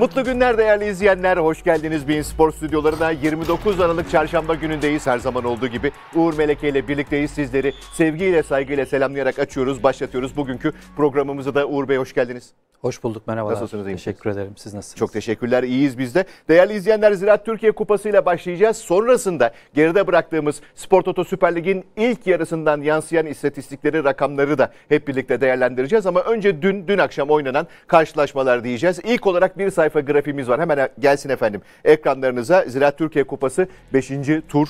Bu Mutlu günler değerli izleyenler. Hoş geldiniz Bein Spor stüdyolarına. 29 Aralık Çarşamba günündeyiz. Her zaman olduğu gibi Uğur Meleke ile birlikteyiz. Sizleri sevgiyle, saygıyla selamlayarak açıyoruz, başlatıyoruz. Bugünkü programımızı da Uğur Bey hoş geldiniz. Hoş bulduk merhabalar. Nasılsınız? Iyi teşekkür misiniz? ederim. Siz nasılsınız? Çok teşekkürler. İyiyiz biz de. Değerli izleyenler Ziraat Türkiye Kupası ile başlayacağız. Sonrasında geride bıraktığımız Spor Toto Süper Lig'in ilk yarısından yansıyan istatistikleri, rakamları da hep birlikte değerlendireceğiz. Ama önce dün, dün akşam oynanan karşılaşmalar diyeceğiz. İlk olarak bir sayfa grafiğimiz var. Hemen gelsin efendim ekranlarınıza Ziraat Türkiye Kupası 5. tur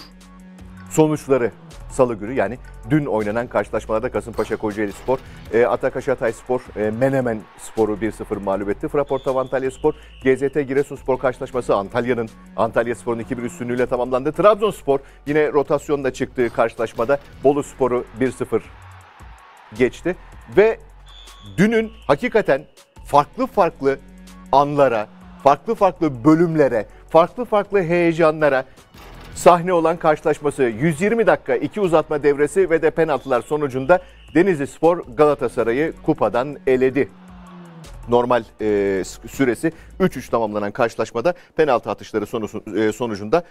sonuçları salı günü yani dün oynanan karşılaşmalarda Kasımpaşa Kocaeli Spor, e, Atakaş Hatay Spor, e, Menemen Spor'u 1-0 mağlup etti. Fraport Antalya Spor, GZT Giresun Spor karşılaşması Antalya'nın, Antalya Spor'un 2-1 üstünlüğüyle tamamlandı. Trabzonspor yine rotasyonda çıktığı karşılaşmada Bolu Spor'u 1-0 geçti. Ve dünün hakikaten farklı farklı anlara, farklı farklı bölümlere, farklı farklı heyecanlara sahne olan karşılaşması 120 dakika iki uzatma devresi ve de penaltılar sonucunda Denizli Spor Galatasaray'ı kupadan eledi. Normal e, süresi 3-3 tamamlanan karşılaşmada penaltı atışları e, sonucunda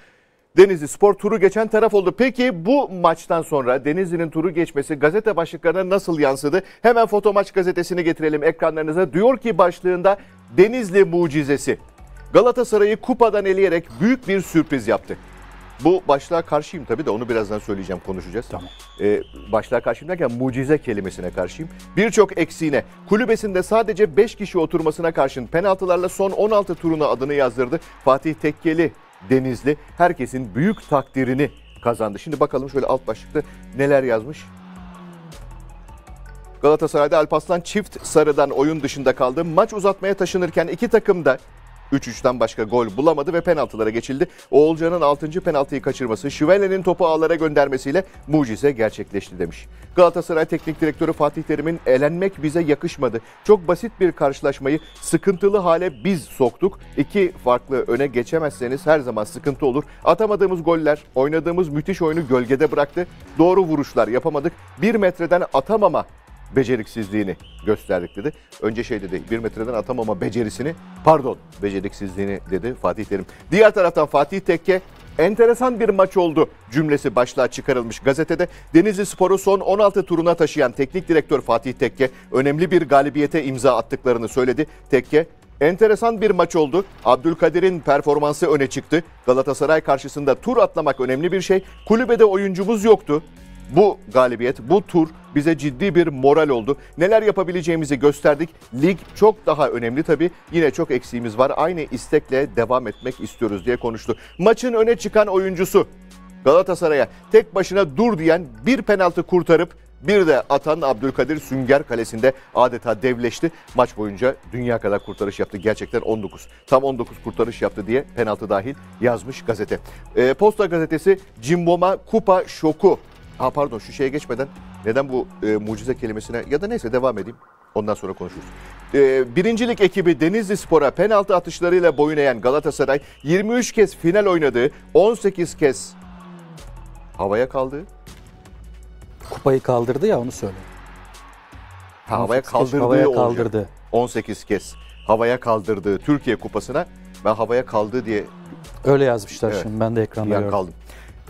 Denizli Spor turu geçen taraf oldu. Peki bu maçtan sonra Denizli'nin turu geçmesi gazete başlıklarına nasıl yansıdı? Hemen Foto Maç gazetesini getirelim ekranlarınıza. Diyor ki başlığında Denizli mucizesi. Galatasaray'ı kupadan eleyerek büyük bir sürpriz yaptı. Bu başlığa karşıyım tabii de onu birazdan söyleyeceğim, konuşacağız. Tamam. Ee, başlığa karşıyım derken mucize kelimesine karşıyım. Birçok eksiğine, kulübesinde sadece 5 kişi oturmasına karşın penaltılarla son 16 turuna adını yazdırdı. Fatih Tekkeli, Denizli herkesin büyük takdirini kazandı. Şimdi bakalım şöyle alt başlıkta neler yazmış Galatasaray'da Alpaslan çift sarıdan oyun dışında kaldı. Maç uzatmaya taşınırken iki takım da 3-3'ten başka gol bulamadı ve penaltılara geçildi. Oğulcan'ın 6. penaltıyı kaçırması, Şivele'nin topu ağlara göndermesiyle mucize gerçekleşti demiş. Galatasaray Teknik Direktörü Fatih Terim'in elenmek bize yakışmadı. Çok basit bir karşılaşmayı sıkıntılı hale biz soktuk. İki farklı öne geçemezseniz her zaman sıkıntı olur. Atamadığımız goller, oynadığımız müthiş oyunu gölgede bıraktı. Doğru vuruşlar yapamadık. Bir metreden atamama beceriksizliğini gösterdik dedi. Önce şey dedi bir metreden atamama becerisini pardon beceriksizliğini dedi Fatih Terim. Diğer taraftan Fatih Tekke enteresan bir maç oldu cümlesi başlığa çıkarılmış gazetede. Denizli Spor'u son 16 turuna taşıyan teknik direktör Fatih Tekke önemli bir galibiyete imza attıklarını söyledi. Tekke Enteresan bir maç oldu. Abdülkadir'in performansı öne çıktı. Galatasaray karşısında tur atlamak önemli bir şey. Kulübede oyuncumuz yoktu bu galibiyet, bu tur bize ciddi bir moral oldu. Neler yapabileceğimizi gösterdik. Lig çok daha önemli tabii. Yine çok eksiğimiz var. Aynı istekle devam etmek istiyoruz diye konuştu. Maçın öne çıkan oyuncusu Galatasaray'a tek başına dur diyen bir penaltı kurtarıp bir de atan Abdülkadir Sünger kalesinde adeta devleşti. Maç boyunca dünya kadar kurtarış yaptı. Gerçekten 19. Tam 19 kurtarış yaptı diye penaltı dahil yazmış gazete. E, Posta gazetesi Cimbom'a kupa şoku Ha pardon şu şeye geçmeden neden bu e, mucize kelimesine ya da neyse devam edeyim. Ondan sonra konuşuruz. Ee, birincilik ekibi Denizli Spor'a penaltı atışlarıyla boyun eğen Galatasaray 23 kez final oynadı. 18 kez havaya kaldı. Kupayı kaldırdı ya onu söyle. Ha, havaya kaldırdı. havaya kaldırdı. 18 kez havaya kaldırdı Türkiye Kupası'na ben havaya kaldı diye öyle yazmışlar evet. şimdi ben de ekranda gördüm. kaldım.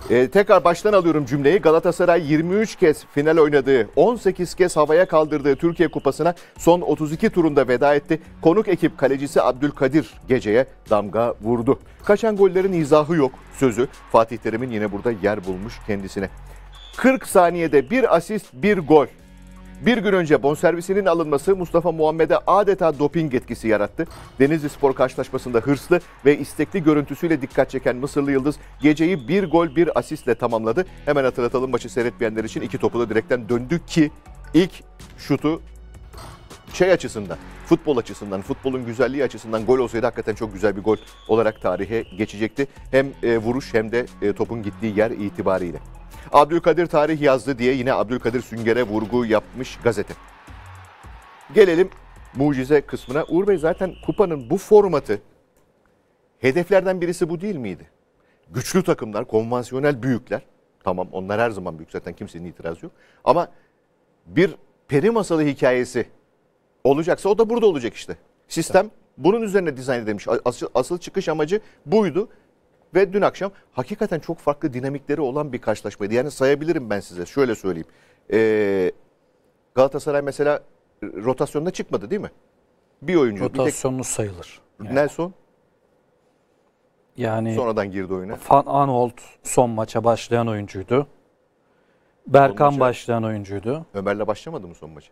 Ee, tekrar baştan alıyorum cümleyi. Galatasaray 23 kez final oynadığı, 18 kez havaya kaldırdığı Türkiye Kupası'na son 32 turunda veda etti. Konuk ekip kalecisi Abdülkadir geceye damga vurdu. Kaçan gollerin izahı yok sözü Fatih Terim'in yine burada yer bulmuş kendisine. 40 saniyede bir asist, bir gol. Bir gün önce bonservisinin alınması Mustafa Muhammed'e adeta doping etkisi yarattı. Denizli Spor karşılaşmasında hırslı ve istekli görüntüsüyle dikkat çeken Mısırlı Yıldız geceyi bir gol bir asistle tamamladı. Hemen hatırlatalım maçı seyretmeyenler için iki topu da direkten döndü ki ilk şutu şey açısından, futbol açısından, futbolun güzelliği açısından gol olsaydı hakikaten çok güzel bir gol olarak tarihe geçecekti. Hem e, vuruş hem de e, topun gittiği yer itibariyle. Abdülkadir tarih yazdı diye yine Abdülkadir Sünger'e vurgu yapmış gazete. Gelelim mucize kısmına. Uğur Bey zaten kupanın bu formatı hedeflerden birisi bu değil miydi? Güçlü takımlar, konvansiyonel büyükler. Tamam onlar her zaman büyük zaten kimsenin itirazı yok. Ama bir peri masalı hikayesi olacaksa o da burada olacak işte. Sistem bunun üzerine dizayn edilmiş. Asıl, asıl çıkış amacı buydu. Ve dün akşam hakikaten çok farklı dinamikleri olan bir karşılaşmaydı. Yani sayabilirim ben size. Şöyle söyleyeyim. Ee, Galatasaray mesela rotasyonda çıkmadı değil mi? Bir oyuncu. Rotasyonlu bir tek... sayılır. Yani. Nelson? Yani sonradan girdi oyuna. Fan Aanholt son maça başlayan oyuncuydu. Berkan maça, başlayan oyuncuydu. Ömer'le başlamadı mı son maça?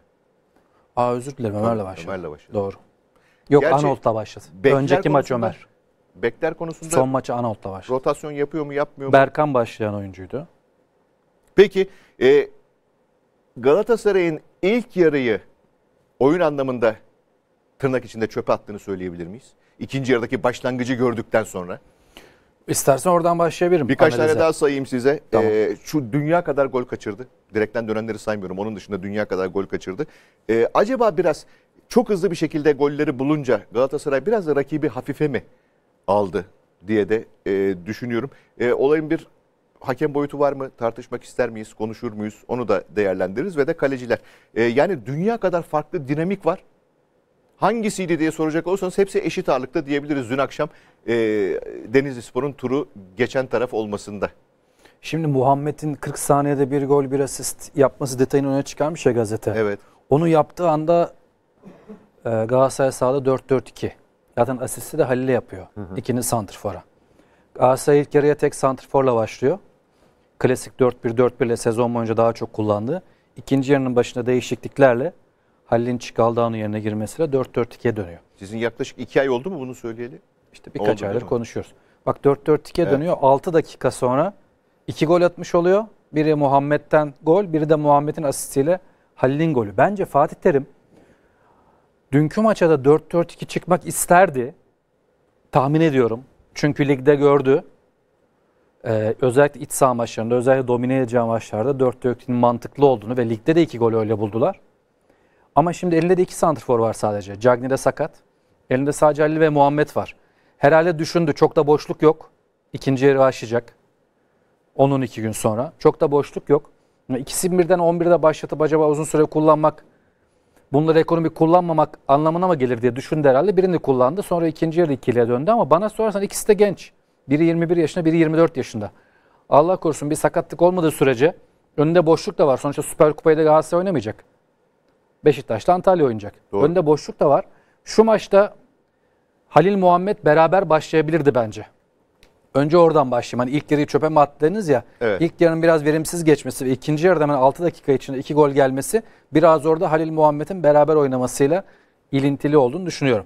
Aa özür dilerim Ömer'le başladı. Ömer'le başladı. Doğru. Yok Gerçi, Anolt'la başladı. Önceki maç Ömer. Bekler konusunda son maçı Anolt'la var. Rotasyon yapıyor mu yapmıyor mu? Berkan başlayan oyuncuydu. Peki e, Galatasaray'ın ilk yarıyı oyun anlamında tırnak içinde çöpe attığını söyleyebilir miyiz? İkinci yarıdaki başlangıcı gördükten sonra. İstersen oradan başlayabilirim. Birkaç analize. tane daha sayayım size. Tamam. Ee, şu dünya kadar gol kaçırdı. Direkten dönenleri saymıyorum. Onun dışında dünya kadar gol kaçırdı. Ee, acaba biraz çok hızlı bir şekilde golleri bulunca Galatasaray biraz da rakibi hafife mi aldı diye de e, düşünüyorum. E, olayın bir hakem boyutu var mı? Tartışmak ister miyiz? Konuşur muyuz? Onu da değerlendiririz ve de kaleciler. E, yani dünya kadar farklı dinamik var. Hangisiydi diye soracak olursanız hepsi eşit ağırlıkta diyebiliriz dün akşam e, Denizli Spor'un turu geçen taraf olmasında. Şimdi Muhammed'in 40 saniyede bir gol bir asist yapması detayını öne çıkarmış ya gazete. Evet. Onu yaptığı anda e, Galatasaray sahada 4-4-2. Zaten asisti de Halil'e yapıyor. Hı hı. İkinci santrfora. Galatasaray ilk yarıya tek santrforla başlıyor. Klasik 4-1-4-1 ile sezon boyunca daha çok kullandı. İkinci yarının başında değişikliklerle Halil'in Çikaldao'nun yerine girmesiyle 4-4-2'ye dönüyor. Sizin yaklaşık 2 ay oldu mu bunu söyleyeli? İşte birkaç oldu, aydır konuşuyoruz. Bak 4-4-2'ye evet. dönüyor. 6 dakika sonra 2 gol atmış oluyor. Biri Muhammed'den gol, biri de Muhammed'in asistiyle Halil'in golü. Bence Fatih Terim Dünkü maça da 4-4-2 çıkmak isterdi. Tahmin ediyorum. Çünkü ligde gördü. Ee, özellikle iç saha maçlarında, özellikle domine edeceği maçlarda 4-4-2'nin mantıklı olduğunu ve ligde de 2 gol öyle buldular. Ama şimdi elinde de 2 santrfor var sadece. Cagni de sakat. Elinde sadece Ali ve Muhammed var. Herhalde düşündü. Çok da boşluk yok. İkinci yarı başlayacak. 10-12 gün sonra. Çok da boşluk yok. İkisini birden 11'de başlatıp acaba uzun süre kullanmak bunları ekonomik kullanmamak anlamına mı gelir diye düşündü herhalde. Birini kullandı sonra ikinci yarı ikiliye döndü ama bana sorarsan ikisi de genç. Biri 21 yaşında biri 24 yaşında. Allah korusun bir sakatlık olmadığı sürece önünde boşluk da var. Sonuçta Süper Kupa'yı da Galatasaray oynamayacak. Beşiktaş'ta Antalya oynayacak. Doğru. Önünde boşluk da var. Şu maçta Halil Muhammed beraber başlayabilirdi bence. Önce oradan başlayayım. Hani ilk yarıyı çöpe mi attınız ya. Evet. İlk yarının biraz verimsiz geçmesi ve ikinci yarıda hemen 6 dakika içinde 2 gol gelmesi biraz orada Halil Muhammed'in beraber oynamasıyla ilintili olduğunu düşünüyorum.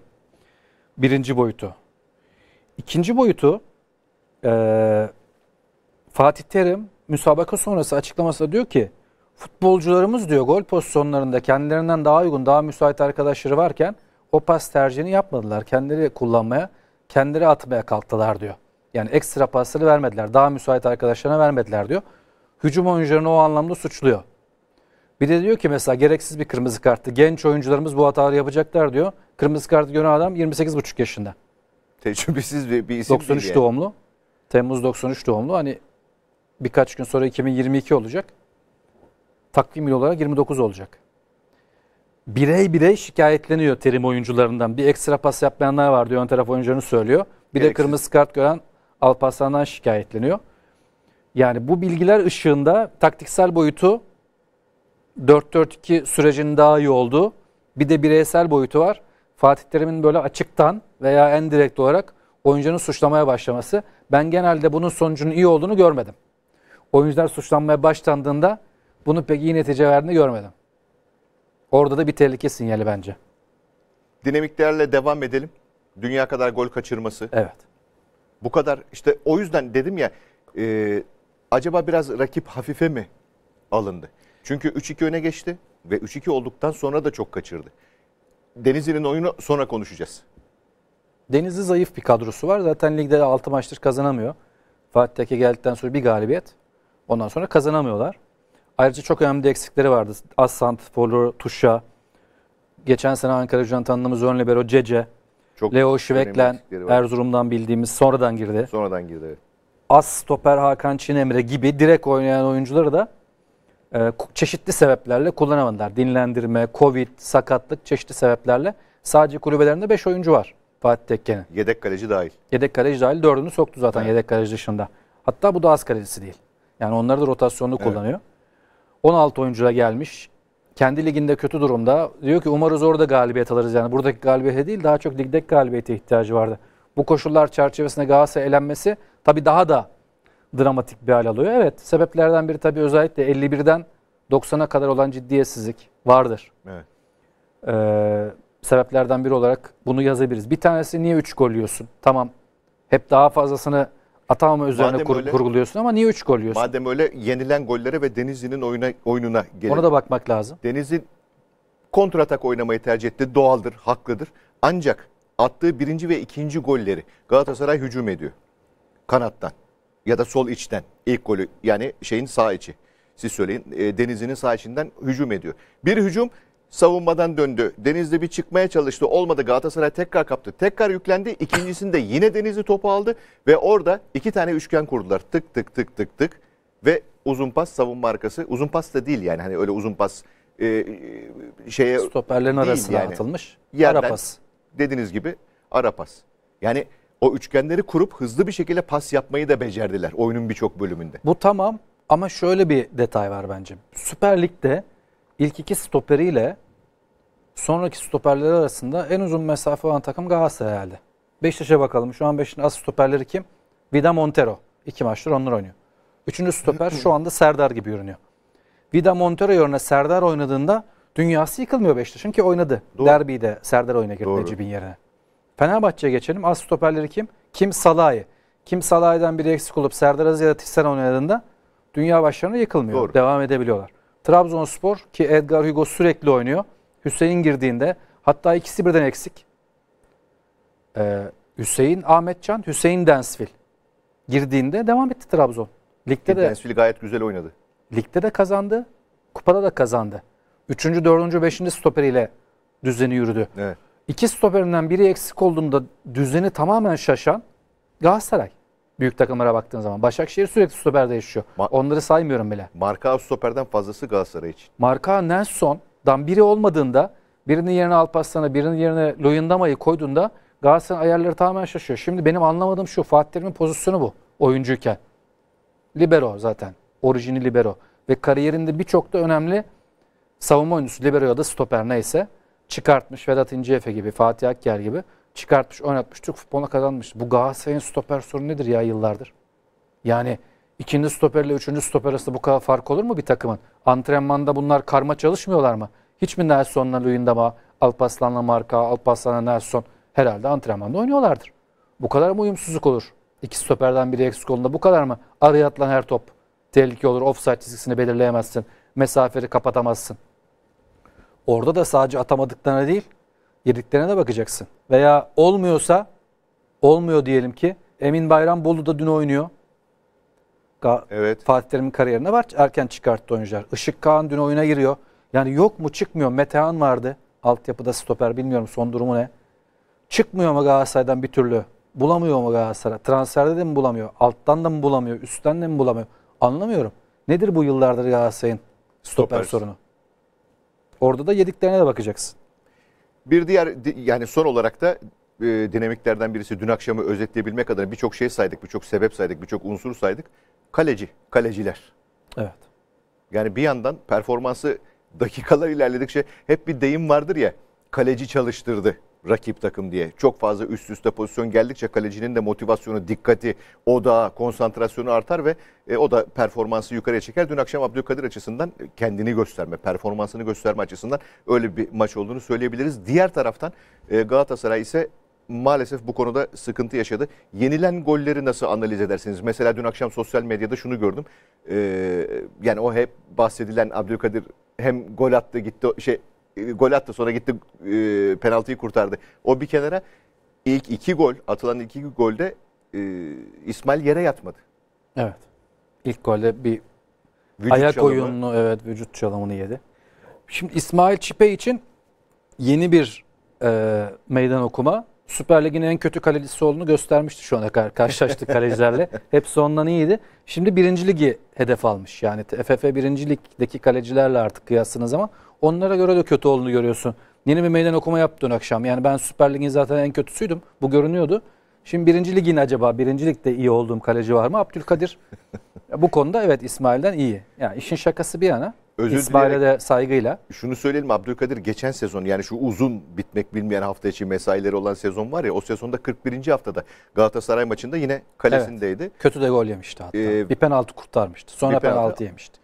Birinci boyutu. İkinci boyutu e, Fatih Terim müsabaka sonrası açıklamasında diyor ki futbolcularımız diyor gol pozisyonlarında kendilerinden daha uygun, daha müsait arkadaşları varken o pas tercihini yapmadılar. Kendileri kullanmaya, kendileri atmaya kalktılar diyor. Yani ekstra pasları vermediler. Daha müsait arkadaşlarına vermediler diyor. Hücum oyuncularını o anlamda suçluyor. Bir de diyor ki mesela gereksiz bir kırmızı karttı. Genç oyuncularımız bu hataları yapacaklar diyor. Kırmızı kartı gören adam 28,5 yaşında. Tecrübesiz bir, bir isim 93 değil yani. doğumlu. Temmuz 93 doğumlu. Hani birkaç gün sonra 2022 olacak. Takvim yıl olarak 29 olacak. Birey birey şikayetleniyor terim oyuncularından. Bir ekstra pas yapmayanlar var diyor ön taraf oyuncularını söylüyor. Bir Gereksiz. de kırmızı kart gören Alparslan'dan şikayetleniyor. Yani bu bilgiler ışığında taktiksel boyutu 4-4-2 sürecinin daha iyi olduğu bir de bireysel boyutu var. Fatih Terim'in böyle açıktan veya en direkt olarak oyuncunun suçlamaya başlaması. Ben genelde bunun sonucunun iyi olduğunu görmedim. Oyuncular suçlanmaya başlandığında bunun pek iyi netice verdiğini görmedim. Orada da bir tehlike sinyali bence. Dinamiklerle devam edelim. Dünya kadar gol kaçırması. Evet. Bu kadar işte o yüzden dedim ya e, acaba biraz rakip hafife mi alındı? Çünkü 3-2 öne geçti ve 3-2 olduktan sonra da çok kaçırdı. Denizli'nin oyunu sonra konuşacağız. Denizli zayıf bir kadrosu var. Zaten ligde 6 maçtır kazanamıyor. Fatih Tekke geldikten sonra bir galibiyet. Ondan sonra kazanamıyorlar. Ayrıca çok önemli eksikleri vardı. Az santiforlu Tuşa, geçen sene Ankara Juventus'un tanıdığımız ön libero Cece, çok Leo Şiveklen Erzurum'dan bildiğimiz sonradan girdi. Sonradan girdi. Evet. As stoper Hakan Çinemre gibi direkt oynayan oyuncuları da e, çeşitli sebeplerle kullanamadılar. Dinlendirme, Covid, sakatlık çeşitli sebeplerle. Sadece kulübelerinde 5 oyuncu var Fatih Tekke'nin. Yedek kaleci dahil. Yedek kaleci dahil dördünü soktu zaten evet. yedek kaleci dışında. Hatta bu da az kalecisi değil. Yani onları da rotasyonlu evet. kullanıyor. 16 oyuncuya gelmiş kendi liginde kötü durumda. Diyor ki umarız orada galibiyet alırız. Yani buradaki galibiyete değil daha çok ligdeki galibiyete ihtiyacı vardı. Bu koşullar çerçevesinde Galatasaray elenmesi tabii daha da dramatik bir hal alıyor. Evet sebeplerden biri tabii özellikle 51'den 90'a kadar olan ciddiyetsizlik vardır. Evet. Ee, sebeplerden biri olarak bunu yazabiliriz. Bir tanesi niye 3 gol yiyorsun? Tamam hep daha fazlasını Atama üzerine madem kur, öyle, kurguluyorsun ama niye 3 gol yiyorsun? Madem öyle yenilen gollere ve Denizli'nin oyuna, oyununa gelelim. Ona da bakmak lazım. Denizli kontratak oynamayı tercih etti. Doğaldır, haklıdır. Ancak attığı birinci ve ikinci golleri Galatasaray hücum ediyor. Kanattan ya da sol içten ilk golü yani şeyin sağ içi. Siz söyleyin e, Denizli'nin sağ içinden hücum ediyor. Bir hücum savunmadan döndü. Denizli bir çıkmaya çalıştı. Olmadı Galatasaray tekrar kaptı. Tekrar yüklendi. İkincisinde yine Denizli topu aldı ve orada iki tane üçgen kurdular. Tık tık tık tık tık ve uzun pas savunma arkası. Uzun pas da değil yani hani öyle uzun pas e, e şeye stoperlerin arasına yani. atılmış. Yerden, ara pas. Dediğiniz gibi ara pas. Yani o üçgenleri kurup hızlı bir şekilde pas yapmayı da becerdiler oyunun birçok bölümünde. Bu tamam ama şöyle bir detay var bence. Süper Lig'de ilk iki stoperiyle sonraki stoperleri arasında en uzun mesafe olan takım Galatasaray herhalde. Beşiktaş'a bakalım. Şu an Beşiktaş'ın as stoperleri kim? Vida Montero. İki maçtır onlar oynuyor. Üçüncü stoper şu anda Serdar gibi görünüyor. Vida Montero yerine Serdar oynadığında dünyası yıkılmıyor Beşiktaş'ın ki oynadı. Doğru. Derbide Serdar oyuna girdi Necip'in yerine. Fenerbahçe'ye geçelim. As stoperleri kim? Kim Salay? Kim Salay'dan biri eksik olup Serdar Aziz ya da Tissan oynadığında dünya başlarına yıkılmıyor. Doğru. Devam edebiliyorlar. Trabzonspor ki Edgar Hugo sürekli oynuyor. Hüseyin girdiğinde hatta ikisi birden eksik. Ee, Hüseyin Ahmetcan, Hüseyin Densvil girdiğinde devam etti Trabzon. Ligde de Densvil gayet güzel oynadı. Ligde de kazandı, kupada da kazandı. Üçüncü, dördüncü, beşinci stoperiyle düzeni yürüdü. Evet. İki stoperinden biri eksik olduğunda düzeni tamamen şaşan Galatasaray. Büyük takımlara baktığın zaman. Başakşehir sürekli stoperde yaşıyor. Ma Onları saymıyorum bile. Marka stoperden fazlası Galatasaray için. Marka Nelson'dan biri olmadığında birinin yerine Alparslan'ı birinin yerine Loyundamayı koyduğunda Galatasaray'ın ayarları tamamen şaşıyor. Şimdi benim anlamadığım şu Fatih Terim'in pozisyonu bu oyuncuyken. Libero zaten. Orijini libero. Ve kariyerinde birçok da önemli savunma oyuncusu libero ya da stoper neyse çıkartmış Vedat İnceefe gibi, Fatih Akker gibi çıkartmış, oynatmış, Türk futboluna kazanmış. Bu Galatasaray'ın stoper sorunu nedir ya yıllardır? Yani ikinci stoperle üçüncü stoper arasında bu kadar fark olur mu bir takımın? Antrenmanda bunlar karma çalışmıyorlar mı? Hiç mi Nelson'la Luyendama, Alpaslan'la Marka, Alpaslan'la Nelson herhalde antrenmanda oynuyorlardır. Bu kadar mı uyumsuzluk olur? İki stoperden biri eksik olduğunda bu kadar mı? Araya atılan her top tehlike olur. Offside çizgisini belirleyemezsin. mesafeleri kapatamazsın. Orada da sadece atamadıklarına değil, yediklerine de bakacaksın. Veya olmuyorsa olmuyor diyelim ki Emin Bayram Bolu'da dün oynuyor. Ga evet. Fatih Terim'in kariyerine var. Erken çıkarttı oyuncular. Işık Kağan dün oyuna giriyor. Yani yok mu çıkmıyor. Metehan vardı. Altyapıda stoper bilmiyorum son durumu ne. Çıkmıyor mu Galatasaray'dan bir türlü? Bulamıyor mu Galatasaray? Transferde de mi bulamıyor? Alttan da mı bulamıyor? Üstten de mi bulamıyor? Anlamıyorum. Nedir bu yıllardır Galatasaray'ın stoper, stoper sorunu? Orada da yediklerine de bakacaksın. Bir diğer yani son olarak da e, dinamiklerden birisi dün akşamı özetleyebilmek adına birçok şey saydık, birçok sebep saydık, birçok unsur saydık. Kaleci, kaleciler. Evet. Yani bir yandan performansı dakikalar ilerledikçe hep bir deyim vardır ya kaleci çalıştırdı rakip takım diye. Çok fazla üst üste pozisyon geldikçe kalecinin de motivasyonu, dikkati, odağı, konsantrasyonu artar ve e, o da performansı yukarıya çeker. Dün akşam Abdülkadir açısından e, kendini gösterme, performansını gösterme açısından öyle bir maç olduğunu söyleyebiliriz. Diğer taraftan e, Galatasaray ise maalesef bu konuda sıkıntı yaşadı. Yenilen golleri nasıl analiz edersiniz? Mesela dün akşam sosyal medyada şunu gördüm. Ee, yani o hep bahsedilen Abdülkadir hem gol attı gitti şey e, gol attı sonra gitti e, penaltıyı kurtardı. O bir kenara ilk iki gol atılan iki golde e, İsmail yere yatmadı. Evet. İlk golde bir vücut ayak çalımı. oyununu evet vücut çalımını yedi. Şimdi İsmail Çipe için yeni bir e, meydan okuma. Süper Lig'in en kötü kalecisi olduğunu göstermişti şu ana kadar karşılaştık kalecilerle. Hepsi ondan iyiydi. Şimdi birinci ligi hedef almış. Yani FFF birinci ligdeki kalecilerle artık kıyasınız ama onlara göre de kötü olduğunu görüyorsun. Yeni bir meydan okuma yaptı akşam. Yani ben Süper Lig'in zaten en kötüsüydüm. Bu görünüyordu. Şimdi birinci ligin acaba birinci ligde iyi olduğum kaleci var mı? Abdülkadir bu konuda evet İsmail'den iyi. Yani işin şakası bir yana. Özür İsmail'e de saygıyla. Şunu söyleyelim Abdülkadir geçen sezon yani şu uzun bitmek bilmeyen hafta içi mesaileri olan sezon var ya o sezonda 41. haftada Galatasaray maçında yine kalesindeydi. Evet, kötü de gol yemişti hatta. Ee, bir penaltı kurtarmıştı. Sonra penaltı, penaltı yemişti.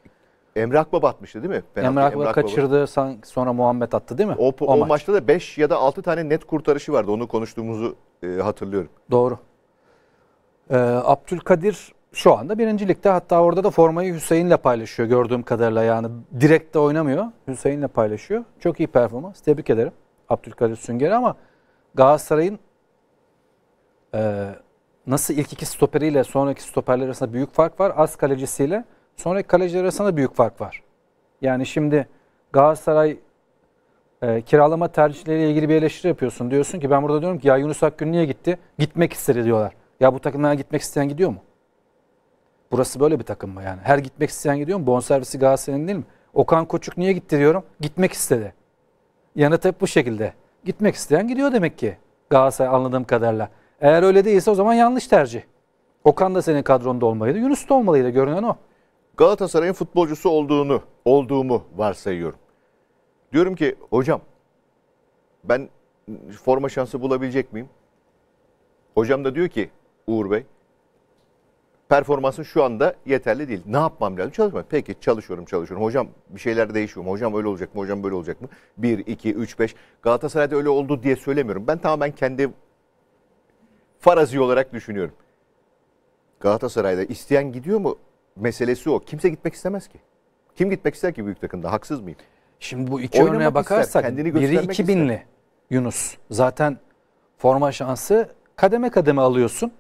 Emre Akbaba atmıştı değil mi? Penaltı, Emre Akbaba kaçırdı sonra Muhammed attı değil mi? O, o, o maç. maçta da 5 ya da 6 tane net kurtarışı vardı. Onu konuştuğumuzu e, hatırlıyorum. Doğru. Ee, Abdülkadir şu anda birinci hatta orada da formayı Hüseyin'le paylaşıyor gördüğüm kadarıyla yani direkt de oynamıyor Hüseyin'le paylaşıyor. Çok iyi performans tebrik ederim Abdülkadir Sünger ama Galatasaray'ın e, nasıl ilk iki stoperiyle sonraki stoperler arasında büyük fark var az kalecisiyle sonraki kaleciler arasında büyük fark var. Yani şimdi Galatasaray e, kiralama tercihleriyle ilgili bir eleştiri yapıyorsun diyorsun ki ben burada diyorum ki ya Yunus Akgün niye gitti gitmek istedi diyorlar. Ya bu takımdan gitmek isteyen gidiyor mu? Burası böyle bir takım mı yani? Her gitmek isteyen gidiyor mu? Bonservisi Galatasaray'ın değil mi? Okan Koçuk niye gitti diyorum. Gitmek istedi. Yanıt hep bu şekilde. Gitmek isteyen gidiyor demek ki. Galatasaray anladığım kadarıyla. Eğer öyle değilse o zaman yanlış tercih. Okan da senin kadronda olmalıydı. Yunus da olmalıydı. Görünen o. Galatasaray'ın futbolcusu olduğunu, olduğumu varsayıyorum. Diyorum ki hocam ben forma şansı bulabilecek miyim? Hocam da diyor ki Uğur Bey performansın şu anda yeterli değil. Ne yapmam lazım? Çalışma. Peki çalışıyorum çalışıyorum. Hocam bir şeyler değişiyor mu? Hocam öyle olacak mı? Hocam böyle olacak mı? 1, 2, 3, 5. Galatasaray'da öyle oldu diye söylemiyorum. Ben tamamen kendi farazi olarak düşünüyorum. Galatasaray'da isteyen gidiyor mu? Meselesi o. Kimse gitmek istemez ki. Kim gitmek ister ki büyük takımda? Haksız mıyım? Şimdi bu iki Oynamak örneğe bakarsak ister, biri 2000'li ister. Yunus. Zaten forma şansı kademe kademe alıyorsun.